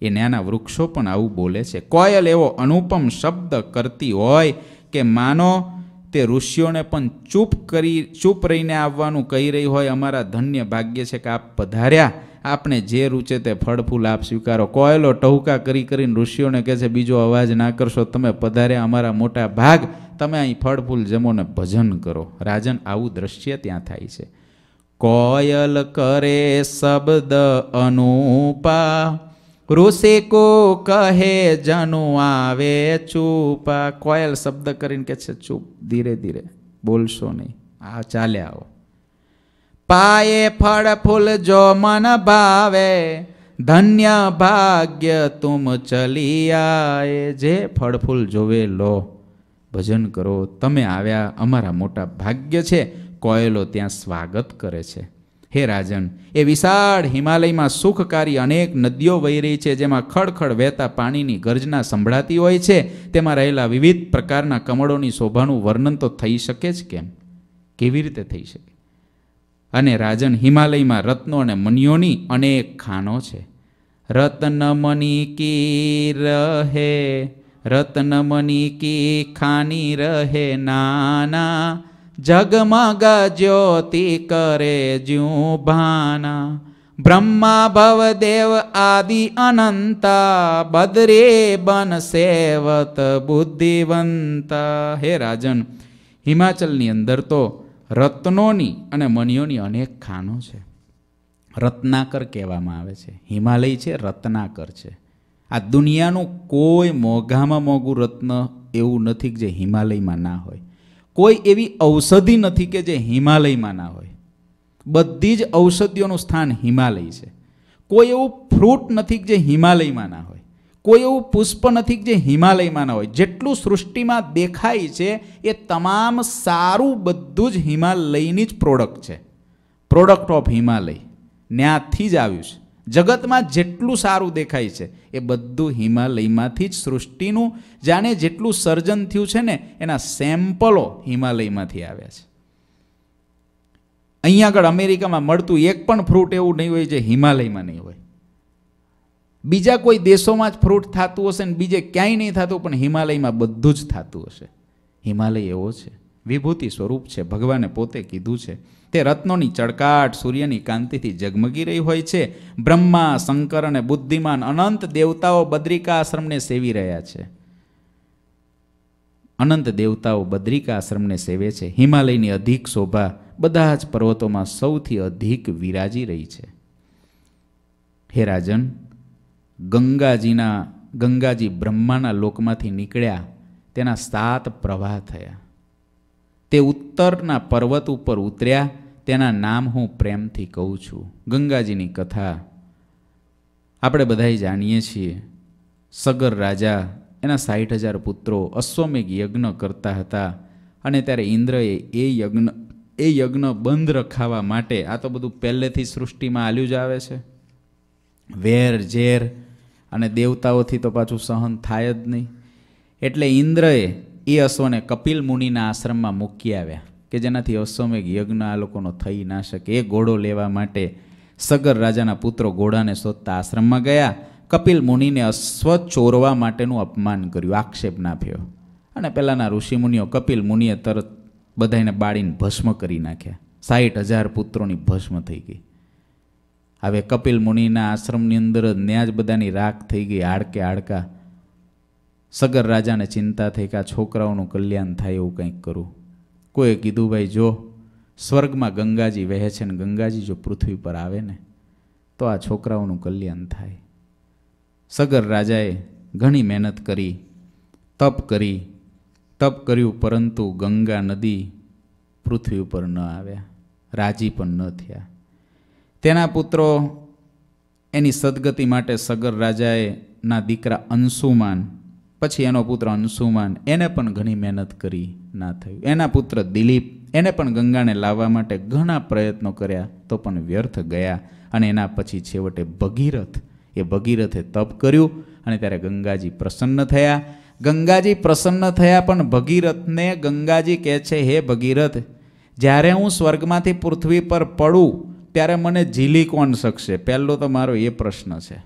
એ નાના વૃક્ષો પણ આવું બોલે છે કોયલ એવો અનુપમ શબ્દ કરતી હોય કે માનો તે ઋષિઓને પણ ચૂપ કરી ચૂપ રહીને આવવાનું કહી રહી હોય અમારા ધન્ય ભાગ્ય છે કે આપ પધાર્યા આપણે જે રૂચે તે ફળ ફૂલ આપ સ્વીકારો કોયલો ટહુકા કરી કરીને ઋષિઓને કહે છે બીજો અવાજ ના કરશો તમે પધાર્યા અમારા મોટા ભાગ તમે અહીં ફળ ફૂલ જમો ને ભજન કરો રાજન આવું દ્રશ્ય ત્યાં થાય છે કોયલ કરે શબ્દ અનુપા ઋષિકો કહે જનુ આવે ચૂપ કોયલ શબ્દ કરીને કે છે ચૂપ ધીરે ધીરે બોલશો નહીં આ ચાલે આવો પાયે ફળ ફૂલ જો મન ભાવે ધન્ય ભાગ્ય તુમ ચલી આય જે ફળ ફૂલ જોવે લો ભજન કરો તમે આવ્યા અમારા મોટા ભાગ્ય છે કોયલો ત્યાં સ્વાગત કરે છે હે રાજન એ વિશાળ હિમાલયમાં સુખકારી અનેક નદીઓ વહી રહી છે જેમાં ખડખડ વહેતા પાણીની ગર્જના સંભળાતી હોય છે તેમાં રહેલા વિવિધ પ્રકારના કમળોની શોભાનું વર્ણન તો થઈ શકે જ કેમ કેવી રીતે થઈ શકે અને રાજન હિમાલયમાં રત્નો અને મનીઓની અનેક ખાનો છે રત્નમની કી રહે રત્નમની કી ખાની રહે નાના જગમગ જ્યોતિ કરે જ્યું ભાના બ્રહ્મા ભવદેવ આદિ અનંતા બદરે બન સેવત બુદ્ધિવંતા હે રાજન હિમાચલની અંદર તો રત્નોની અને મનીઓની અનેક ખાનો છે રત્નાકર કહેવામાં આવે છે હિમાલય છે રત્નાકર છે આ દુનિયાનું કોઈ મોઘામાં મોઘું રત્ન એવું નથી જે હિમાલયમાં ના હોય કોઈ એવી ઔષધિ નથી કે જે હિમાલયમાં ના હોય બધી જ ઔષધિઓનું સ્થાન હિમાલય છે કોઈ એવું ફ્રૂટ નથી કે જે હિમાલયમાં ના હોય કોઈ એવું પુષ્પ નથી કે જે હિમાલયમાં ના હોય જેટલું સૃષ્ટિમાં દેખાય છે એ તમામ સારું બધું જ હિમાલયની જ પ્રોડક્ટ છે પ્રોડક્ટ ઓફ હિમાલય ત્યાંથી જ આવ્યું છે જગતમાં જેટલું સારું દેખાય છે એ બધું હિમાલયમાંથી જ સૃષ્ટિનું જાણે જેટલું સર્જન થયું છે ને એના સેમ્પલો હિમાલયમાંથી આવ્યા છે અહીંયા આગળ અમેરિકામાં મળતું એક પણ ફ્રૂટ એવું નહીં હોય જે હિમાલયમાં નહીં હોય બીજા કોઈ દેશોમાં જ ફ્રૂટ થતું હશે ને બીજે ક્યાંય નહીં થતું પણ હિમાલયમાં બધું જ થતું હશે હિમાલય એવો છે વિભૂતિ સ્વરૂપ છે ભગવાને પોતે કીધું છે તે રત્નોની ચળકાટ સૂર્યની કાંતિથી ઝગમગી રહી હોય છે બ્રહ્મા શંકર અને બુદ્ધિમાન અનંત દેવતાઓ બદ્રિકા આશ્રમને સેવી રહ્યા છે અનંત દેવતાઓ બદ્રિકા આશ્રમને સેવે છે હિમાલયની અધિક શોભા બધા જ પર્વતોમાં સૌથી અધિક વિરાજી રહી છે હે રાજન ગંગાજીના ગંગાજી બ્રહ્માના લોકમાંથી નીકળ્યા તેના સાત પ્રવાહ થયા તે ઉત્તરના પર્વત ઉપર ઉતર્યા તેના નામ હું પ્રેમથી કહું છું ગંગાજીની કથા આપણે બધાએ જાણીએ છીએ સગર રાજા એના સાઠ હજાર પુત્રો અશ્વમેઘ યજ્ઞ કરતા હતા અને ત્યારે ઇન્દ્રએ એ યજ્ઞ એ યજ્ઞ બંધ રખાવા માટે આ તો બધું પહેલેથી સૃષ્ટિમાં આલ્યું જ આવે છે વેર ઝેર અને દેવતાઓથી તો પાછું સહન થાય જ નહીં એટલે ઇન્દ્રએ એ અશ્વને કપિલ મુનિના આશ્રમમાં મૂકી આવ્યા કે જેનાથી અશ્વમેઘ યજ્ઞ આ લોકોનો થઈ ના શકે એ ઘોડો લેવા માટે સગર રાજાના પુત્રો ઘોડાને શોધતા આશ્રમમાં ગયા કપિલ મુનિને અશ્વ ચોરવા માટેનું અપમાન કર્યું આક્ષેપ નાખ્યો અને પહેલાંના ઋષિમુનિઓ કપિલ મુનિએ તરત બધાને બાળીને ભસ્મ કરી નાખ્યા સાહીઠ હજાર પુત્રોની ભસ્મ થઈ ગઈ હવે કપિલ મુનિના આશ્રમની અંદર જ ન્યાજ બધાની રાખ થઈ ગઈ હાડકે હાડકા સગર રાજાને ચિંતા થઈ કે આ છોકરાઓનું કલ્યાણ થાય એવું કંઈક કરું કોઈએ કીધું ભાઈ જો સ્વર્ગમાં ગંગાજી વહે છે ને ગંગાજી જો પૃથ્વી પર આવે ને તો આ છોકરાઓનું કલ્યાણ થાય સગર રાજાએ ઘણી મહેનત કરી તપ કરી તપ કર્યું પરંતુ ગંગા નદી પૃથ્વી ઉપર ન આવ્યા રાજી પણ ન થયા તેના પુત્રો એની સદગતિ માટે સગર રાજાએ ના દીકરા અંશુમાન પછી એનો પુત્ર અંશુમાન એને પણ ઘણી મહેનત કરી ના થયું એના પુત્ર દિલીપ એને પણ ગંગાને લાવવા માટે ઘણા પ્રયત્નો કર્યા તો પણ વ્યર્થ ગયા અને એના પછી છેવટે ભગીરથ એ ભગીરથે તપ કર્યું અને ત્યારે ગંગાજી પ્રસન્ન થયા ગંગાજી પ્રસન્ન થયા પણ ભગીરથને ગંગાજી કહે છે હે ભગીરથ જ્યારે હું સ્વર્ગમાંથી પૃથ્વી પર પડું ત્યારે મને ઝીલી કોણ શકશે પહેલો તો મારો એ પ્રશ્ન છે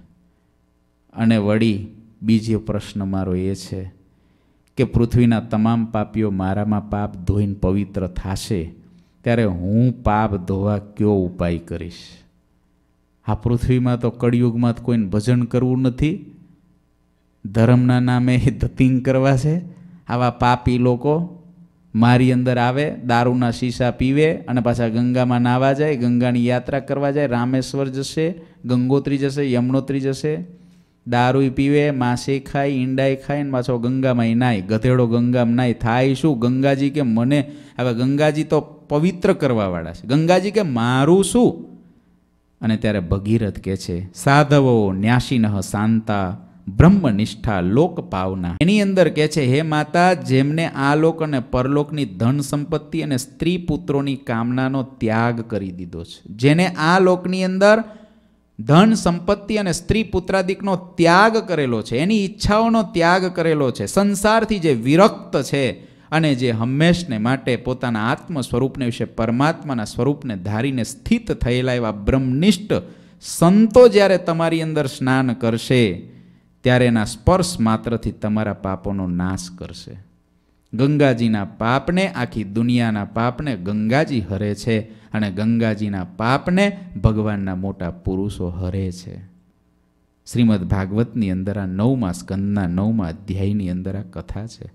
અને વળી બીજો પ્રશ્ન મારો એ છે કે પૃથ્વીના તમામ પાપીઓ મારામાં પાપ ધોઈને પવિત્ર થશે ત્યારે હું પાપ ધોવા કયો ઉપાય કરીશ આ પૃથ્વીમાં તો કળિયુગમાં કોઈને ભજન કરવું નથી ધર્મના નામે ધતિંગ કરવા છે આવા પાપી લોકો મારી અંદર આવે દારૂના શીશા પીવે અને પાછા ગંગામાં નાહવા જાય ગંગાની યાત્રા કરવા જાય રામેશ્વર જશે ગંગોત્રી જશે યમનોત્રી જશે દારૂ પીવે માસી ખાય ઈંડાઈ ખાય ને પાછો ગંગામાં એ નાય ગધેડો ગંગામાં નાય થાય શું ગંગાજી કે મને હવે ગંગાજી તો પવિત્ર કરવાવાળા છે ગંગાજી કે મારું શું અને ત્યારે ભગીરથ કહે છે સાધવો ન્યાસીનહ શાંતા બ્રહ્મનિષ્ઠા લોક પાવના એની અંદર કહે છે હે માતા જેમને આ લોક અને પરલોકની ધન સંપત્તિ અને સ્ત્રી પુત્રોની કામનાનો ત્યાગ કરી દીધો છે જેને આ લોકની અંદર ધન સંપત્તિ અને સ્ત્રી પુત્રાદિકનો ત્યાગ કરેલો છે એની ઈચ્છાઓનો ત્યાગ કરેલો છે સંસારથી જે વિરક્ત છે અને જે હંમેશને માટે પોતાના આત્મ સ્વરૂપને વિશે પરમાત્માના સ્વરૂપને ધારીને સ્થિત થયેલા એવા બ્રહ્મનિષ્ઠ સંતો જ્યારે તમારી અંદર સ્નાન કરશે ત્યારે એના સ્પર્શ માત્રથી તમારા પાપોનો નાશ કરશે ગંગાજીના પાપને આખી દુનિયાના પાપને ગંગાજી હરે છે અને ગંગાજીના પાપને ભગવાનના મોટા પુરુષો હરે છે શ્રીમદ ભાગવતની અંદર આ નવમા સ્કંદના નવમા અધ્યાયની અંદર આ કથા છે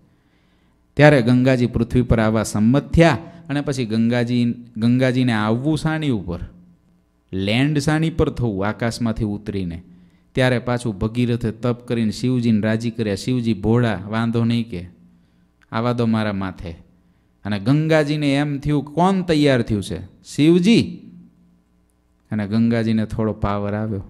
ત્યારે ગંગાજી પૃથ્વી પર આવવા સંમત થયા અને પછી ગંગાજી ગંગાજીને આવવું સાણી ઉપર લેન્ડ સાણી પર થવું આકાશમાંથી ઉતરીને ત્યારે પાછું ભગીરથે તપ કરીને શિવજીને રાજી કર્યા શિવજી ભોળા વાંધો નહીં કે આવા દો મારા માથે અને ગંગાજીને એમ થયું કોણ તૈયાર થયું છે શિવજી અને ગંગાજીને થોડો પાવર આવ્યો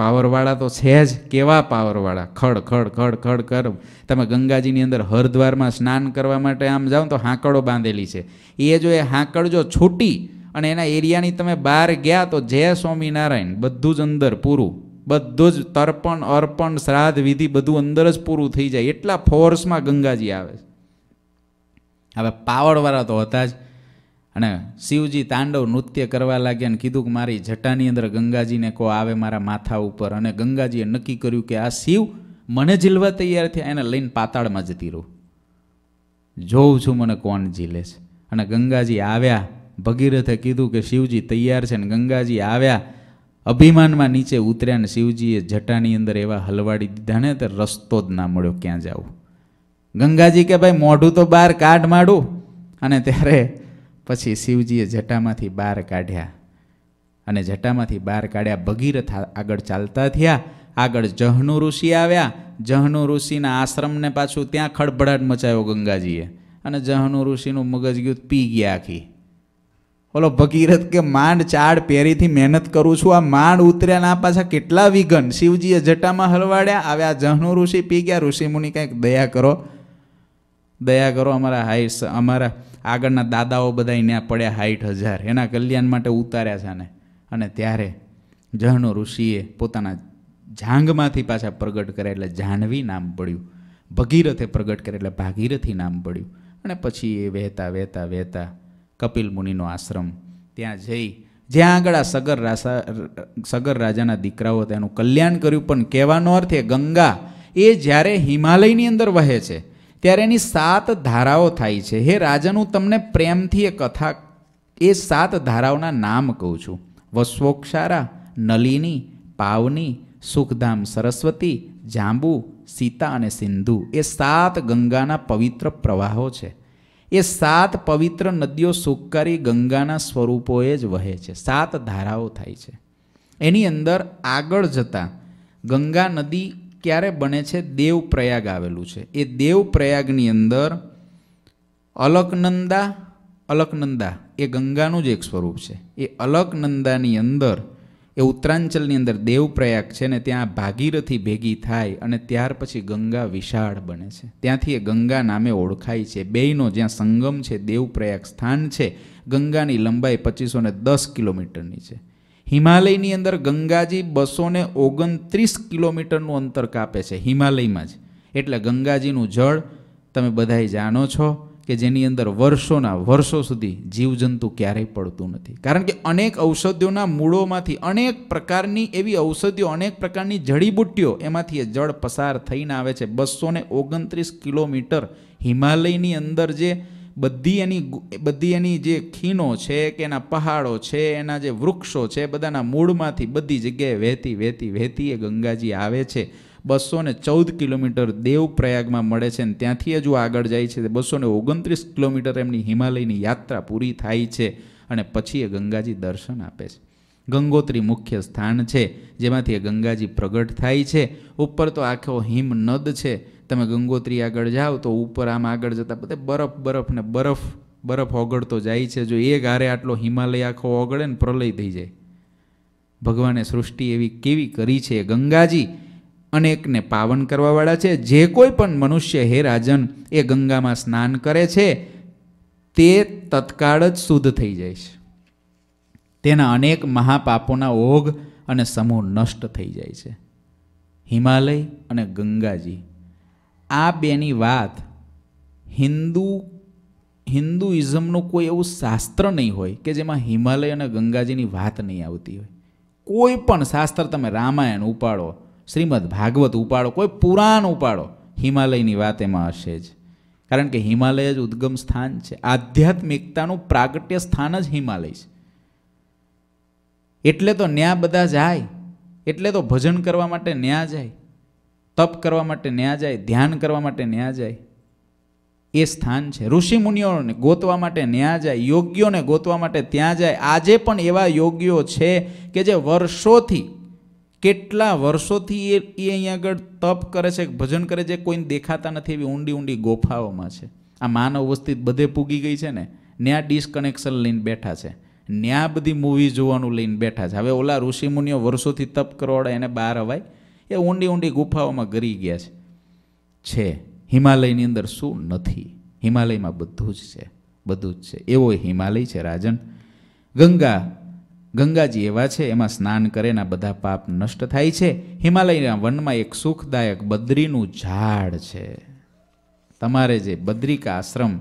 પાવરવાળા તો છે જ કેવા પાવરવાળા ખડ ખડ ખડ ખડ કર તમે ગંગાજીની અંદર હરદ્વારમાં સ્નાન કરવા માટે આમ જાઓ તો હાંકડો બાંધેલી છે એ જો એ હાંકડ જો છૂટી અને એના એરિયાની તમે બહાર ગયા તો જય સ્વામિનારાયણ બધું જ અંદર પૂરું બધું જ તર્પણ અર્પણ શ્રાદ્ધ વિધિ બધું અંદર જ પૂરું થઈ જાય એટલા ફોર્સમાં ગંગાજી આવે છે હવે પાવરવાળા તો હતા જ અને શિવજી તાંડવ નૃત્ય કરવા લાગ્યા અને કીધું કે મારી જટાની અંદર ગંગાજીને કો આવે મારા માથા ઉપર અને ગંગાજીએ નક્કી કર્યું કે આ શિવ મને ઝીલવા તૈયાર થયા એને લઈને પાતાળમાં જતી રહું જોઉં છું મને કોણ ઝીલે છે અને ગંગાજી આવ્યા ભગીરથે કીધું કે શિવજી તૈયાર છે ને ગંગાજી આવ્યા અભિમાનમાં નીચે ઉતર્યા ને શિવજીએ જટાની અંદર એવા હલવાડી દીધા ને તો રસ્તો જ ના મળ્યો ક્યાં જવું ગંગાજી કે ભાઈ મોઢું તો બહાર કાઢ માડું અને ત્યારે પછી શિવજીએ જટામાંથી બહાર કાઢ્યા અને જટામાંથી બહાર કાઢ્યા ભગીરથ આગળ ચાલતા થયા આગળ જહનુ ઋષિ આવ્યા જહનુ ઋષિના આશ્રમને પાછું ત્યાં ખળભળાટ મચાવ્યો ગંગાજીએ અને જહનુ ઋષિનું મગજ પી ગયા આખી ઓલો ભગીરથ કે માંડ ચાડ પહેરીથી મહેનત કરું છું આ માંડ ઉતર્યા ના પાછા કેટલા વિઘન શિવજીએ જટામાં હલવાડ્યા આવ્યા જહનુ ઋષિ પી ગયા ઋષિ મુનિ કંઈક દયા કરો દયા કરો અમારા હાઈટ અમારા આગળના દાદાઓ બધા ત્યાં પડ્યા હાઈટ હજાર એના કલ્યાણ માટે ઉતાર્યા છે ને અને ત્યારે જહનો ઋષિએ પોતાના જાંગમાંથી પાછા પ્રગટ કરે એટલે જાહ્નવી નામ પડ્યું ભગીરથે પ્રગટ કરે એટલે ભાગીરથી નામ પડ્યું અને પછી એ વહેતા વહેતા વહેતા કપિલ મુનિનો આશ્રમ ત્યાં જઈ જ્યાં આગળ આ સગર રાસા સગર રાજાના દીકરાઓ હતા એનું કલ્યાણ કર્યું પણ કહેવાનો અર્થ એ ગંગા એ જ્યારે હિમાલયની અંદર વહે છે ત્યારે એની સાત ધારાઓ થાય છે હે રાજન હું તમને પ્રેમથી એ કથા એ સાત ધારાઓના નામ કહું છું વસ્વોક્ષારા નલિની પાવની સુખધામ સરસ્વતી જાંબુ સીતા અને સિંધુ એ સાત ગંગાના પવિત્ર પ્રવાહો છે એ સાત પવિત્ર નદીઓ સુખકારી ગંગાના સ્વરૂપોએ જ વહે છે સાત ધારાઓ થાય છે એની અંદર આગળ જતાં ગંગા નદી ક્યારે બને છે દેવપ્રયાગ આવેલું છે એ દેવપ્રયાગની અંદર અલકનંદા અલકનંદા એ ગંગાનું જ એક સ્વરૂપ છે એ અલકનંદાની અંદર એ ઉત્તરાંચલની અંદર દેવપ્રયાગ છે ને ત્યાં ભાગીરથી ભેગી થાય અને ત્યાર પછી ગંગા વિશાળ બને છે ત્યાંથી એ ગંગા નામે ઓળખાય છે બેયનો જ્યાં સંગમ છે દેવપ્રયાગ સ્થાન છે ગંગાની લંબાઈ પચીસો ને દસ કિલોમીટરની છે હિમાલયની અંદર ગંગાજી બસો ને ઓગણત્રીસ કિલોમીટરનું અંતર કાપે છે હિમાલયમાં જ એટલે ગંગાજીનું જળ તમે બધાએ જાણો છો કે જેની અંદર વર્ષોના વર્ષો સુધી જીવજંતુ ક્યારેય પડતું નથી કારણ કે અનેક ઔષધિઓના મૂળોમાંથી અનેક પ્રકારની એવી ઔષધિઓ અનેક પ્રકારની જડીબુટ્ટીઓ એમાંથી એ જળ પસાર થઈને આવે છે બસો ને ઓગણત્રીસ કિલોમીટર હિમાલયની અંદર જે બધી એની બધી એની જે ખીણો છે કે એના પહાડો છે એના જે વૃક્ષો છે બધાના મૂળમાંથી બધી જગ્યાએ વહેતી વહેતી વહેતી એ ગંગાજી આવે છે બસો ને ચૌદ કિલોમીટર દેવપ્રયાગમાં મળે છે અને ત્યાંથી હજુ આગળ જાય છે બસો ને ઓગણત્રીસ કિલોમીટર એમની હિમાલયની યાત્રા પૂરી થાય છે અને પછી એ ગંગાજી દર્શન આપે છે ગંગોત્રી મુખ્ય સ્થાન છે જેમાંથી એ ગંગાજી પ્રગટ થાય છે ઉપર તો આખો હિમનદ છે તમે ગંગોત્રી આગળ જાઓ તો ઉપર આમ આગળ જતાં બધે બરફ બરફ ને બરફ બરફ ઓગળતો જાય છે જો એ ગારે આટલો હિમાલય આખો ઓગળે ને પ્રલય થઈ જાય ભગવાને સૃષ્ટિ એવી કેવી કરી છે ગંગાજી અનેકને પાવન કરવાવાળા છે જે કોઈ પણ મનુષ્ય હે રાજન એ ગંગામાં સ્નાન કરે છે તે તત્કાળ જ શુદ્ધ થઈ જાય છે તેના અનેક મહાપાપોના ઓઘ અને સમૂહ નષ્ટ થઈ જાય છે હિમાલય અને ગંગાજી આ બેની વાત હિન્દુ હિન્દુઇઝમનું કોઈ એવું શાસ્ત્ર નહીં હોય કે જેમાં હિમાલય અને ગંગાજીની વાત નહીં આવતી હોય કોઈ પણ શાસ્ત્ર તમે રામાયણ ઉપાડો શ્રીમદ ભાગવત ઉપાડો કોઈ પુરાણ ઉપાડો હિમાલયની વાત એમાં હશે જ કારણ કે હિમાલય જ ઉદ્ગમ સ્થાન છે આધ્યાત્મિકતાનું પ્રાગટ્ય સ્થાન જ હિમાલય છે એટલે તો ન્યા બધા જાય એટલે તો ભજન કરવા માટે ન્યા જાય તપ કરવા માટે ન્યા જાય ધ્યાન કરવા માટે ન્યા જાય એ સ્થાન છે ઋષિ મુનિઓને ગોતવા માટે ન્યા જાય યોગ્યોને ગોતવા માટે ત્યાં જાય આજે પણ એવા યોગ્યો છે કે જે વર્ષોથી કેટલા વર્ષોથી એ એ અહીંયા આગળ તપ કરે છે ભજન કરે છે કોઈને દેખાતા નથી એવી ઊંડી ઊંડી ગોફાઓમાં છે આ માનવ વસ્તી બધે પૂગી ગઈ છે ને ન્યા ડિસકનેક્શન લઈને બેઠા છે ન્યા બધી મૂવી જોવાનું લઈને બેઠા છે હવે ઓલા ઋષિમુનિઓ વર્ષોથી તપ કરવાવાળા એને બહાર અવાય એ ઊંડી ઊંડી ગુફાઓમાં ગરી ગયા છે છે હિમાલયની અંદર શું નથી હિમાલયમાં બધું જ છે બધું જ છે એવો હિમાલય છે રાજન ગંગા ગંગાજી એવા છે એમાં સ્નાન કરે ને બધા પાપ નષ્ટ થાય છે હિમાલયના વનમાં એક સુખદાયક બદ્રીનું ઝાડ છે તમારે જે બદ્રિકા આશ્રમ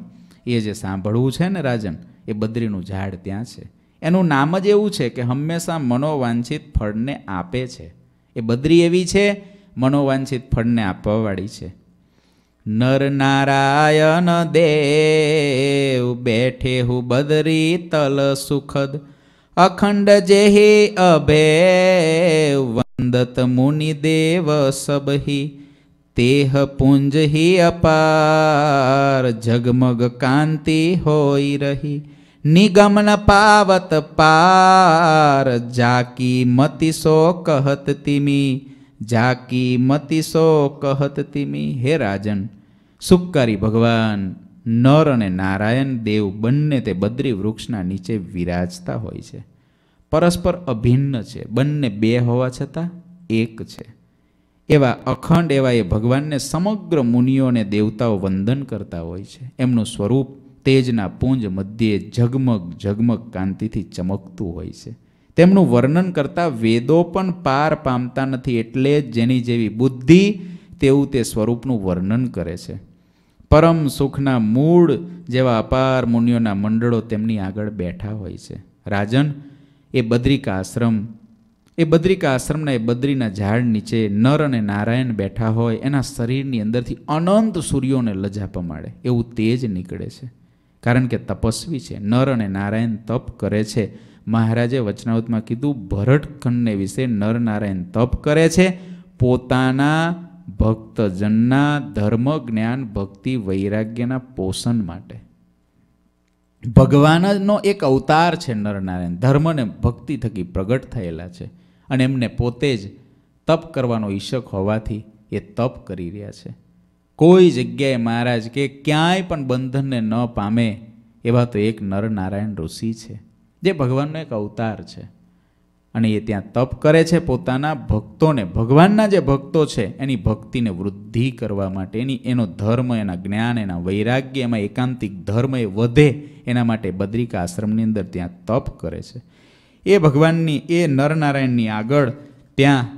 એ જે સાંભળવું છે ને રાજન એ બદ્રીનું ઝાડ ત્યાં છે એનું નામ જ એવું છે કે હંમેશા મનોવાંછિત ફળને આપે છે એ બદ્રી એવી છે મનોવાંછિત ફળને આપવાવાળી છે નર નારાયણ દેવ બેઠે હું બદરી તલ સુખદ અખંડ જેહે અભે વંદત મુનિ દેવ સબહી તેહ પુંજ હિ અપાર ઝગમગ કાંતિ હોઈ રહી નિગમન પાવત પાર જાકી મતિ કહત તિમી જાકી મતિ કહત તિમી હે રાજન સુખકારી ભગવાન નર અને નારાયણ દેવ બંને તે બદ્રી વૃક્ષના નીચે વિરાજતા હોય છે પરસ્પર અભિન્ન છે બંને બે હોવા છતાં એક છે એવા અખંડ એવા એ ભગવાનને સમગ્ર મુનિઓ અને દેવતાઓ વંદન કરતા હોય છે એમનું સ્વરૂપ તેજના પુંજ મધ્યે ઝગમગ ઝગમગ કાંતિથી ચમકતું હોય છે તેમનું વર્ણન કરતાં વેદો પણ પાર પામતા નથી એટલે જેની જેવી બુદ્ધિ તેવું તે સ્વરૂપનું વર્ણન કરે છે પરમ સુખના મૂળ જેવા અપાર મુનિઓના મંડળો તેમની આગળ બેઠા હોય છે રાજન એ બદ્રિકા આશ્રમ એ બદ્રિકા આશ્રમના એ બદ્રીના ઝાડ નીચે નર અને નારાયણ બેઠા હોય એના શરીરની અંદરથી અનંત સૂર્યોને લજા પમાડે એવું તેજ નીકળે છે કારણ કે તપસ્વી છે નર અને નારાયણ તપ કરે છે મહારાજે વચનાવતમાં કીધું ભરટખંડને વિશે નર નારાયણ તપ કરે છે પોતાના ભક્તજનના ધર્મ જ્ઞાન ભક્તિ વૈરાગ્યના પોષણ માટે ભગવાનનો એક અવતાર છે નરનારાયણ ધર્મને ભક્તિ થકી પ્રગટ થયેલા છે અને એમને પોતે જ તપ કરવાનો ઈશક હોવાથી એ તપ કરી રહ્યા છે કોઈ જગ્યાએ મહારાજ કે ક્યાંય પણ બંધનને ન પામે એવા તો એક નરનારાયણ ઋષિ છે જે ભગવાનનો એક અવતાર છે અને એ ત્યાં તપ કરે છે પોતાના ભક્તોને ભગવાનના જે ભક્તો છે એની ભક્તિને વૃદ્ધિ કરવા માટે એની એનો ધર્મ એના જ્ઞાન એના વૈરાગ્ય એમાં એકાંતિક ધર્મ એ વધે એના માટે બદ્રિકા આશ્રમની અંદર ત્યાં તપ કરે છે એ ભગવાનની એ નરનારાયણની આગળ ત્યાં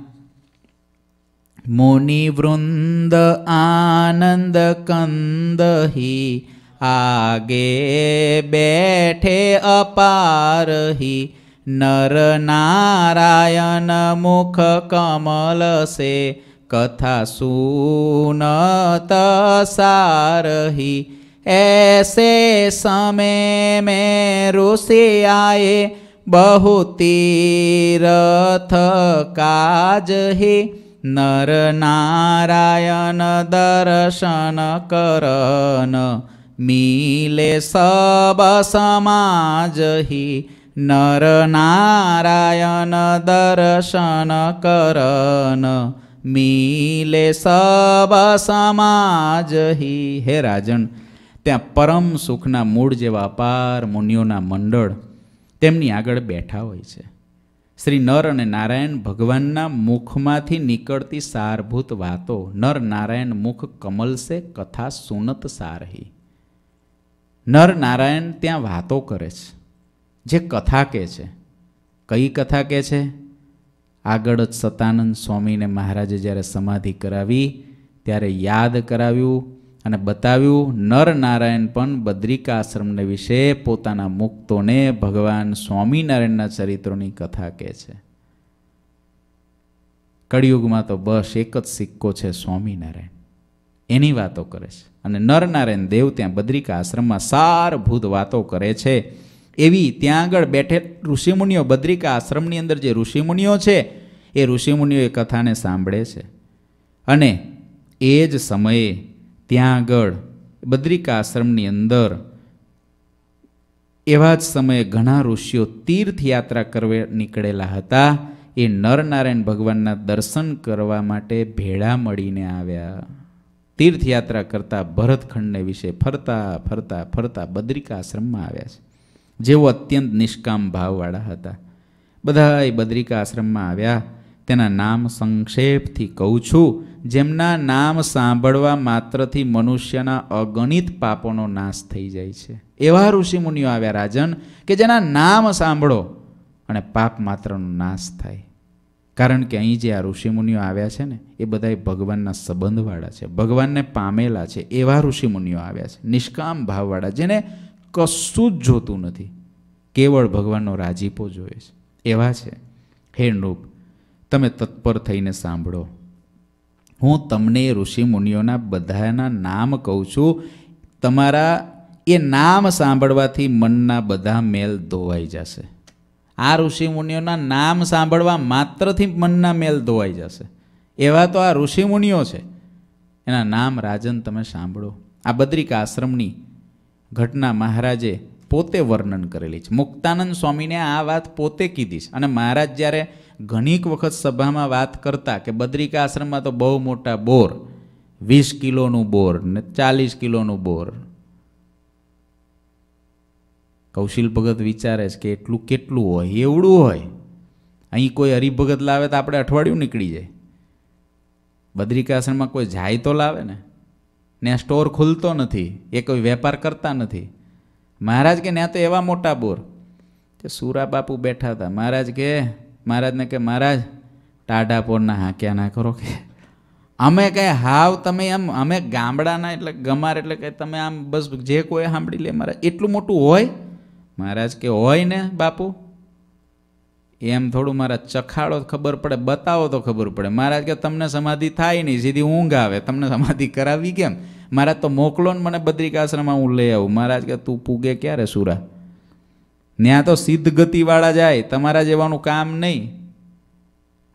कंद ही आगे बैठे अपार ही नर नारायण मुख कमल से कथा सुनत ही ऐसे समय में ऋषि आए बहुतीरथ काज ही નર નારાયણ દર્શન કરન મિલે સબ સમાજ નર નારાયણ દર્શન કરન મિલે સબ સમાજહી હે રાજન ત્યાં પરમ સુખના મૂળ જેવા અપાર મુનિઓના મંડળ તેમની આગળ બેઠા હોય છે શ્રી નર અને નારાયણ ભગવાનના મુખમાંથી નીકળતી સારભૂત વાતો નર નારાયણ મુખ કમલશે કથા સુનત સારહી નર નારાયણ ત્યાં વાતો કરે છે જે કથા કહે છે કઈ કથા કહે છે આગળ જ સતાનંદ સ્વામીને મહારાજે જ્યારે સમાધિ કરાવી ત્યારે યાદ કરાવ્યું અને બતાવ્યું નરનારાયણ પણ બદ્રિકાશ્રમને વિશે પોતાના મુક્તોને ભગવાન સ્વામિનારાયણના ચરિત્રોની કથા કહે છે કળિયુગમાં તો બસ એક જ સિક્કો છે સ્વામિનારાયણ એની વાતો કરે છે અને નરનારાયણ દેવ ત્યાં બદ્રિકા આશ્રમમાં સારભૂત વાતો કરે છે એવી ત્યાં આગળ બેઠે ઋષિમુનિઓ બદ્રિકા આશ્રમની અંદર જે ઋષિમુનિઓ છે એ ઋષિમુનિઓ એ કથાને સાંભળે છે અને એ જ સમયે ત્યાં આગળ બદ્રિકા આશ્રમની અંદર એવા જ સમયે ઘણા ઋષિઓ તીર્થયાત્રા કરવા નીકળેલા હતા એ નરનારાયણ ભગવાનના દર્શન કરવા માટે ભેળા મળીને આવ્યા તીર્થયાત્રા કરતા ભરતખંડને વિશે ફરતા ફરતા ફરતા બદ્રિકા આશ્રમમાં આવ્યા છે જેઓ અત્યંત નિષ્કામ ભાવવાળા હતા બધા એ બદ્રિકા આશ્રમમાં આવ્યા તેના નામ સંક્ષેપથી કહું છું જેમના નામ સાંભળવા માત્રથી મનુષ્યના અગણિત પાપોનો નાશ થઈ જાય છે એવા ઋષિમુનિઓ આવ્યા રાજન કે જેના નામ સાંભળો અને પાપ માત્રનો નાશ થાય કારણ કે અહીં જે આ ઋષિમુનિઓ આવ્યા છે ને એ બધા ભગવાનના સંબંધવાળા છે ભગવાનને પામેલા છે એવા ઋષિમુનિઓ આવ્યા છે નિષ્કામ ભાવવાળા જેને કશું જ જોતું નથી કેવળ ભગવાનનો રાજીપો જોઈએ છે એવા છે હે નૃપ તમે તત્પર થઈને સાંભળો હું તમને ઋષિ મુનિઓના બધાના નામ કહું છું તમારા એ નામ સાંભળવાથી મનના બધા મેલ ધોવાઈ જશે આ ઋષિ મુનિઓના નામ સાંભળવા માત્રથી મનના મેલ ધોવાઈ જશે એવા તો આ ઋષિ મુનિઓ છે એના નામ રાજન તમે સાંભળો આ બદ્રિક આશ્રમની ઘટના મહારાજે પોતે વર્ણન કરેલી છે મુક્તાનંદ સ્વામીને આ વાત પોતે કીધી છે અને મહારાજ જ્યારે ઘણીક વખત સભામાં વાત કરતા કે બદ્રિકા આશ્રમમાં તો બહુ મોટા બોર વીસ કિલોનું બોર ને ચાલીસ કિલોનું બોર કૌશિલ ભગત વિચારે છે કે એટલું કેટલું હોય એવડું હોય અહીં કોઈ હરિભગત લાવે તો આપણે અઠવાડિયું નીકળી જાય બદ્રિકાશ્રમમાં કોઈ જાય તો લાવે ને ને સ્ટોર ખુલતો નથી એ કોઈ વેપાર કરતા નથી મહારાજ કે ત્યાં તો એવા મોટા બોર કે સુરા બાપુ બેઠા હતા મહારાજ કે મહારાજને કે મહારાજ ટાઢા ટાઢાપોરના હાંક્યા ના કરો કે અમે કંઈ હાવ તમે એમ અમે ગામડાના એટલે ગમાર એટલે કે તમે આમ બસ જે કોઈ સાંભળી લે મહારાજ એટલું મોટું હોય મહારાજ કે હોય ને બાપુ એમ થોડું મારા ચખાડો ખબર પડે બતાવો તો ખબર પડે મહારાજ કે તમને સમાધિ થાય નહીં સીધી ઊંઘ આવે તમને સમાધિ કરાવી કેમ મારા તો મોકલો ને મને બદ્રિકાશ્રમમાં હું લઈ આવું મહારાજ કે તું પૂગે ક્યારે સુરા ત્યાં તો સિદ્ધ ગતિવાળા જાય તમારા જેવાનું કામ નહીં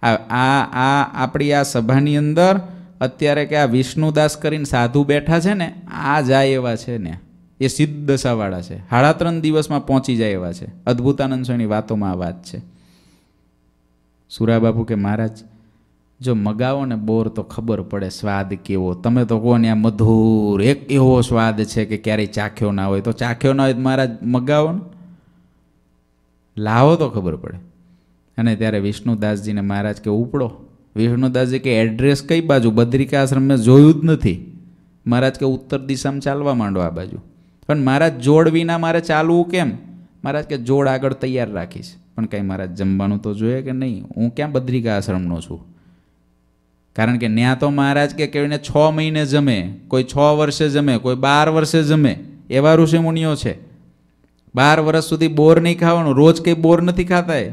આ આ આ આપણી આ સભાની અંદર અત્યારે કે આ વિષ્ણુદાસ કરીને સાધુ બેઠા છે ને આ જાય એવા છે ને એ સિદ્ધ દશાવાળા છે સાડા ત્રણ દિવસમાં પહોંચી જાય એવા છે અદ્ભુતાનંદ સ્વામીની વાતોમાં આ વાત છે સુરાબાપુ કે મહારાજ જો મગાવો ને બોર તો ખબર પડે સ્વાદ કેવો તમે તો કહો ને આ મધુર એક એવો સ્વાદ છે કે ક્યારેય ચાખ્યો ના હોય તો ચાખ્યો ના હોય મહારાજ મગાવો ને લાવો તો ખબર પડે અને ત્યારે વિષ્ણુદાસજીને મહારાજ કે ઉપડો વિષ્ણુદાસજી કે એડ્રેસ કઈ બાજુ બદ્રિકા આશ્રમ મેં જોયું જ નથી મહારાજ કે ઉત્તર દિશામાં ચાલવા માંડો આ બાજુ પણ મહારાજ જોડ વિના મારે ચાલવું કેમ મહારાજ કે જોડ આગળ તૈયાર રાખીશ પણ કંઈ મહારાજ જમવાનું તો જોઈએ કે નહીં હું ક્યાં બદ્રિકા આશ્રમનો છું કારણ કે ન્યા તો મહારાજ કે કેવીને છ મહિને જમે કોઈ છ વર્ષે જમે કોઈ બાર વર્ષે જમે એવા ઋષિમુનિઓ છે બાર વર્ષ સુધી બોર નહીં ખાવાનું રોજ કંઈ બોર નથી ખાતા એ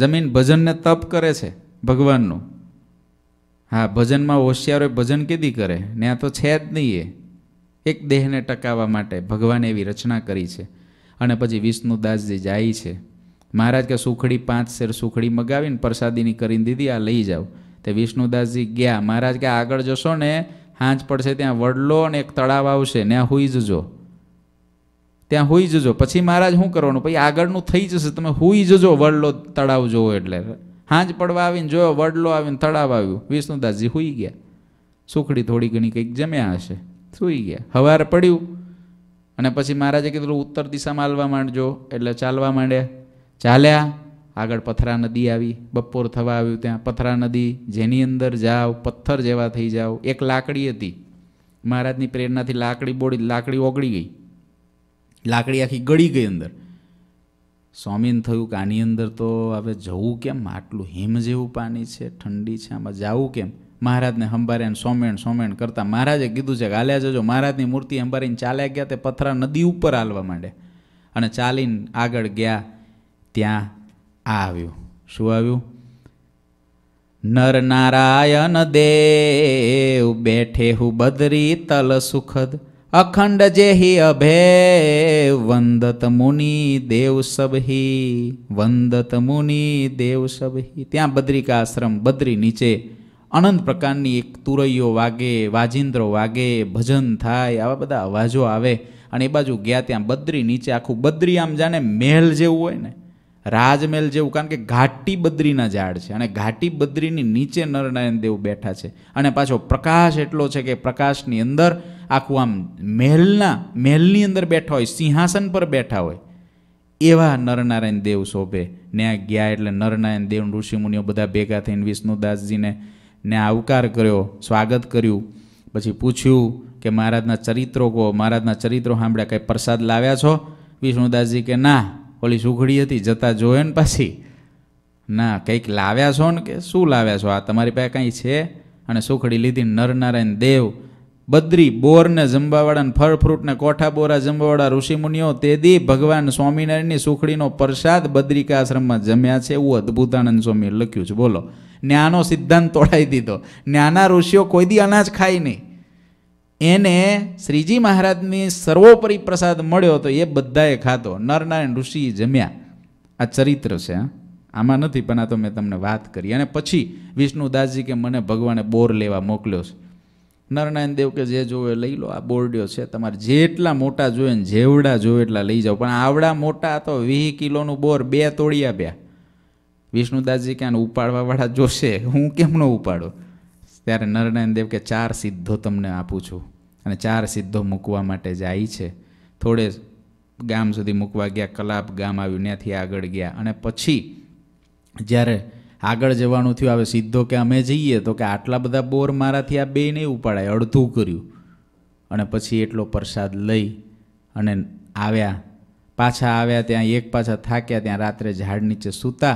જમીન ભજનને તપ કરે છે ભગવાનનું હા ભજનમાં હોશિયારો ભજન કીધી કરે ને આ તો છે જ નહીં એ એક દેહને ટકાવવા માટે ભગવાને એવી રચના કરી છે અને પછી વિષ્ણુદાસજી જાય છે મહારાજ કે સુખડી પાંચ શેર સુખડી મગાવીને પ્રસાદીની કરીને દીધી આ લઈ જાઓ તે વિષ્ણુદાસજી ગયા મહારાજ કે આગળ જશો ને હાંજ પડશે ત્યાં વડલો અને એક તળાવ આવશે ને આ હુઈ જજો ત્યાં હોઈ જજો પછી મહારાજ શું કરવાનું પછી આગળનું થઈ જશે તમે હોઈ જજો વડલો તળાવ જોવો એટલે હાંજ પડવા આવીને જોયો વડલો આવીને તળાવ આવ્યું વિષ્ણુદાસજી હોઈ ગયા સુખડી થોડી ઘણી કંઈક જમ્યા હશે સૂઈ ગયા હવાર પડ્યું અને પછી મહારાજે કીધું ઉત્તર દિશામાં હાલવા માંડજો એટલે ચાલવા માંડ્યા ચાલ્યા આગળ પથરા નદી આવી બપોર થવા આવ્યું ત્યાં પથરા નદી જેની અંદર જાઓ પથ્થર જેવા થઈ જાઓ એક લાકડી હતી મહારાજની પ્રેરણાથી લાકડી બોડી લાકડી ઓગળી ગઈ લાકડી આખી ગળી ગઈ અંદર સ્વામીને થયું કે આની અંદર તો હવે જવું કેમ આટલું હિમ જેવું પાણી છે ઠંડી છે આમાં જવું કેમ મહારાજને હંભારે સોમેણ સોમેણ કરતા મહારાજે કીધું છે કે હાલ્યા જજો મહારાજની મૂર્તિ હંભારીને ચાલ્યા ગયા તે પથરા નદી ઉપર હાલવા માંડે અને ચાલીને આગળ ગયા ત્યાં આ આવ્યું શું આવ્યું નર નારાયણ દેવ બેઠે હું બદરી તલ સુખદ અખંડ જે હિ અભે વંદત મુનિ દેવ સબહી વંદત મુનિ દેવ સબહી ત્યાં બદ્રિકા આશ્રમ બદ્રી નીચે અનંત પ્રકારની એક તુરૈયો વાગે વાજિંદ્રો વાગે ભજન થાય આવા બધા અવાજો આવે અને એ બાજુ ગયા ત્યાં બદ્રી નીચે આખું બદ્રી આમ જાણે મહેલ જેવું હોય ને રાજમહેલ જેવું કારણ કે ઘાટી બદ્રીના ઝાડ છે અને ઘાટી બદ્રીની નીચે નરનારાયણ દેવ બેઠા છે અને પાછો પ્રકાશ એટલો છે કે પ્રકાશની અંદર આખું આમ મહેલના મહેલની અંદર બેઠા હોય સિંહાસન પર બેઠા હોય એવા નરનારાયણ દેવ શોભે ને ગયા એટલે નરનારાયણ દેવ ઋષિમુનિઓ બધા ભેગા થઈને વિષ્ણુદાસજીને ને આવકાર કર્યો સ્વાગત કર્યું પછી પૂછ્યું કે મહારાજના ચરિત્રો કહો મહારાજના ચરિત્રો સાંભળ્યા કંઈ પ્રસાદ લાવ્યા છો વિષ્ણુદાસજી કે ના ઓલી સુઘડી હતી જતા જોયે ને પાછી ના કંઈક લાવ્યા છો ને કે શું લાવ્યા છો આ તમારી પાસે કાંઈ છે અને સુખડી લીધી નરનારાયણ દેવ બદ્રી બોરને જમવાવાળાને ફળફ્રૂટને કોઠા બોરા જમવાવાળા ઋષિમુનિઓ તેદી ભગવાન સ્વામિનારાયણની સુખડીનો પ્રસાદ બદ્રિકા આશ્રમમાં જમ્યા છે એવું અદ્ભુતાનંદ સ્વામીએ લખ્યું છે બોલો ને આનો સિદ્ધાંત તોડાઈ દીધો ને આના ઋષિઓ કોઈ દી અનાજ ખાય નહીં એને શ્રીજી મહારાજની સર્વોપરી પ્રસાદ મળ્યો તો એ બધાએ ખાધો નરનારાયણ ઋષિ જમ્યા આ ચરિત્ર છે આમાં નથી પણ આ તો મેં તમને વાત કરી અને પછી વિષ્ણુદાસજી કે મને ભગવાને બોર લેવા મોકલ્યો છે નરનારાયણ દેવ કે જે જોવે લઈ લો આ બોરડ્યો છે તમારે જેટલા મોટા જોઈએ ને જેવડા જોવે એટલા લઈ જાઓ પણ આવડા મોટા તો વીસ કિલોનું બોર બે તોડી આપ્યા વિષ્ણુદાસજી કે આને ઉપાડવાવાળા જોશે હું કેમનો ઉપાડો ત્યારે નરનારાયણ દેવ કે ચાર સીધો તમને આપું છું અને ચાર સિદ્ધો મૂકવા માટે જાય છે થોડે ગામ સુધી મૂકવા ગયા કલાપ ગામ આવ્યું ત્યાંથી આગળ ગયા અને પછી જ્યારે આગળ જવાનું થયું હવે સીધો કે અમે જઈએ તો કે આટલા બધા બોર મારાથી આ બે નહીં ઉપાડાય અડધું કર્યું અને પછી એટલો પ્રસાદ લઈ અને આવ્યા પાછા આવ્યા ત્યાં એક પાછા થાક્યા ત્યાં રાત્રે ઝાડ નીચે સૂતા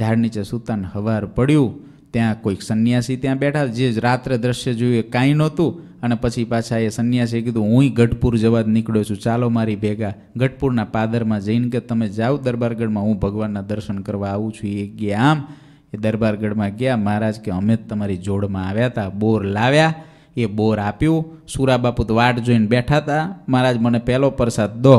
ઝાડ નીચે સૂતાને હવાર પડ્યું ત્યાં કોઈક સંન્યાસી ત્યાં બેઠા જે રાત્રે દ્રશ્ય જોયું કાંઈ નહોતું અને પછી પાછા એ સંન્યાસીએ કીધું હું ગઢપુર જવા જ નીકળ્યો છું ચાલો મારી ભેગા ગઢપુરના પાદરમાં જઈને કે તમે જાઓ દરબારગઢમાં હું ભગવાનના દર્શન કરવા આવું છું એ ગયા આમ એ દરબારગઢમાં ગયા મહારાજ કે અમે જ તમારી જોડમાં આવ્યા હતા બોર લાવ્યા એ બોર આપ્યું સુરાબાપુત વાટ જોઈને બેઠા હતા મહારાજ મને પહેલો પ્રસાદ દો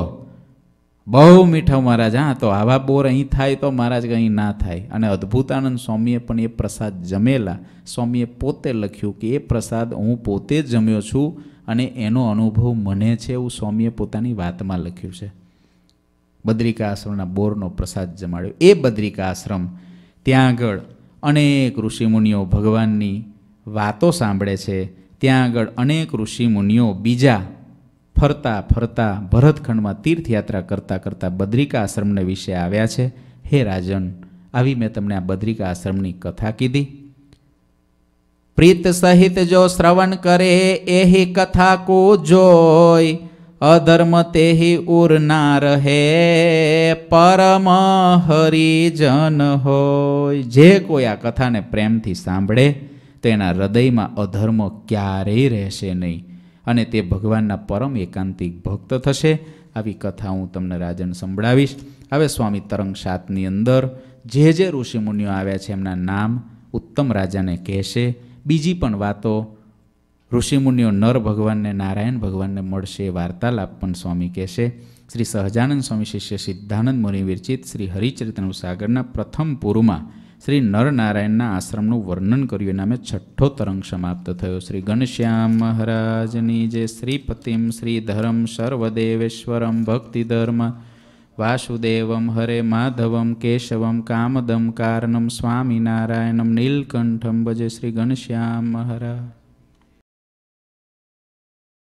બહુ મીઠો મહારાજ હા તો આવા બોર અહીં થાય તો મહારાજ અહીં ના થાય અને અદ્ભુતાનંદ સ્વામીએ પણ એ પ્રસાદ જમેલા સ્વામીએ પોતે લખ્યું કે એ પ્રસાદ હું પોતે જમ્યો છું અને એનો અનુભવ મને છે એવું સ્વામીએ પોતાની વાતમાં લખ્યું છે બદ્રિકા આશ્રમના બોરનો પ્રસાદ જમાડ્યો એ બદ્રિકા આશ્રમ ત્યાં આગળ અનેક ઋષિમુનિઓ ભગવાનની વાતો સાંભળે છે ત્યાં આગળ અનેક ઋષિમુનિઓ બીજા ફરતા ફરતા ભરતખંડમાં તીર્થયાત્રા કરતાં કરતાં બદ્રિકા આશ્રમને વિશે આવ્યા છે હે રાજન આવી મેં તમને આ બદ્રિકા આશ્રમની કથા કીધી પ્રીત સહિત જો શ્રવણ કરે એહી કથા કો જોય અધર્મ તેહી ઉર ના રહે પરમ હરિજન હોય જે કોઈ આ કથાને પ્રેમથી સાંભળે તેના હૃદયમાં અધર્મ ક્યારેય રહેશે નહીં અને તે ભગવાનના પરમ એકાંતિક ભક્ત થશે આવી કથા હું તમને રાજન સંભળાવીશ હવે સ્વામી તરંગ સાતની અંદર જે જે ઋષિમુનિઓ આવ્યા છે એમના નામ ઉત્તમ રાજાને કહેશે બીજી પણ વાતો ઋષિમુનિઓ નર ભગવાનને નારાયણ ભગવાનને મળશે વાર્તાલાપ પણ સ્વામી કહેશે શ્રી સહજાનંદ સ્વામી શિષ્ય સિદ્ધાનંદ મુનિ વિરચિત શ્રી હરિચરિતનું સાગરના પ્રથમ પૂરમાં શ્રી નરનારાયણના આશ્રમનું વર્ણન કર્યું એના અમે છઠ્ઠો તરંગ સમાપ્ત થયો શ્રી ઘનશ્યામ મહારાજની જે શ્રીપતિમ શ્રી ધરમ સર્વદેવેશ્વરમ ભક્તિ ધર્મ વાસુદેવમ હરે માધવમ કેશવમ કામદમ કારણમ સ્વામિનારાયણમ નીલકંઠમ ભજે શ્રી ઘનશ્યામ મહારાજ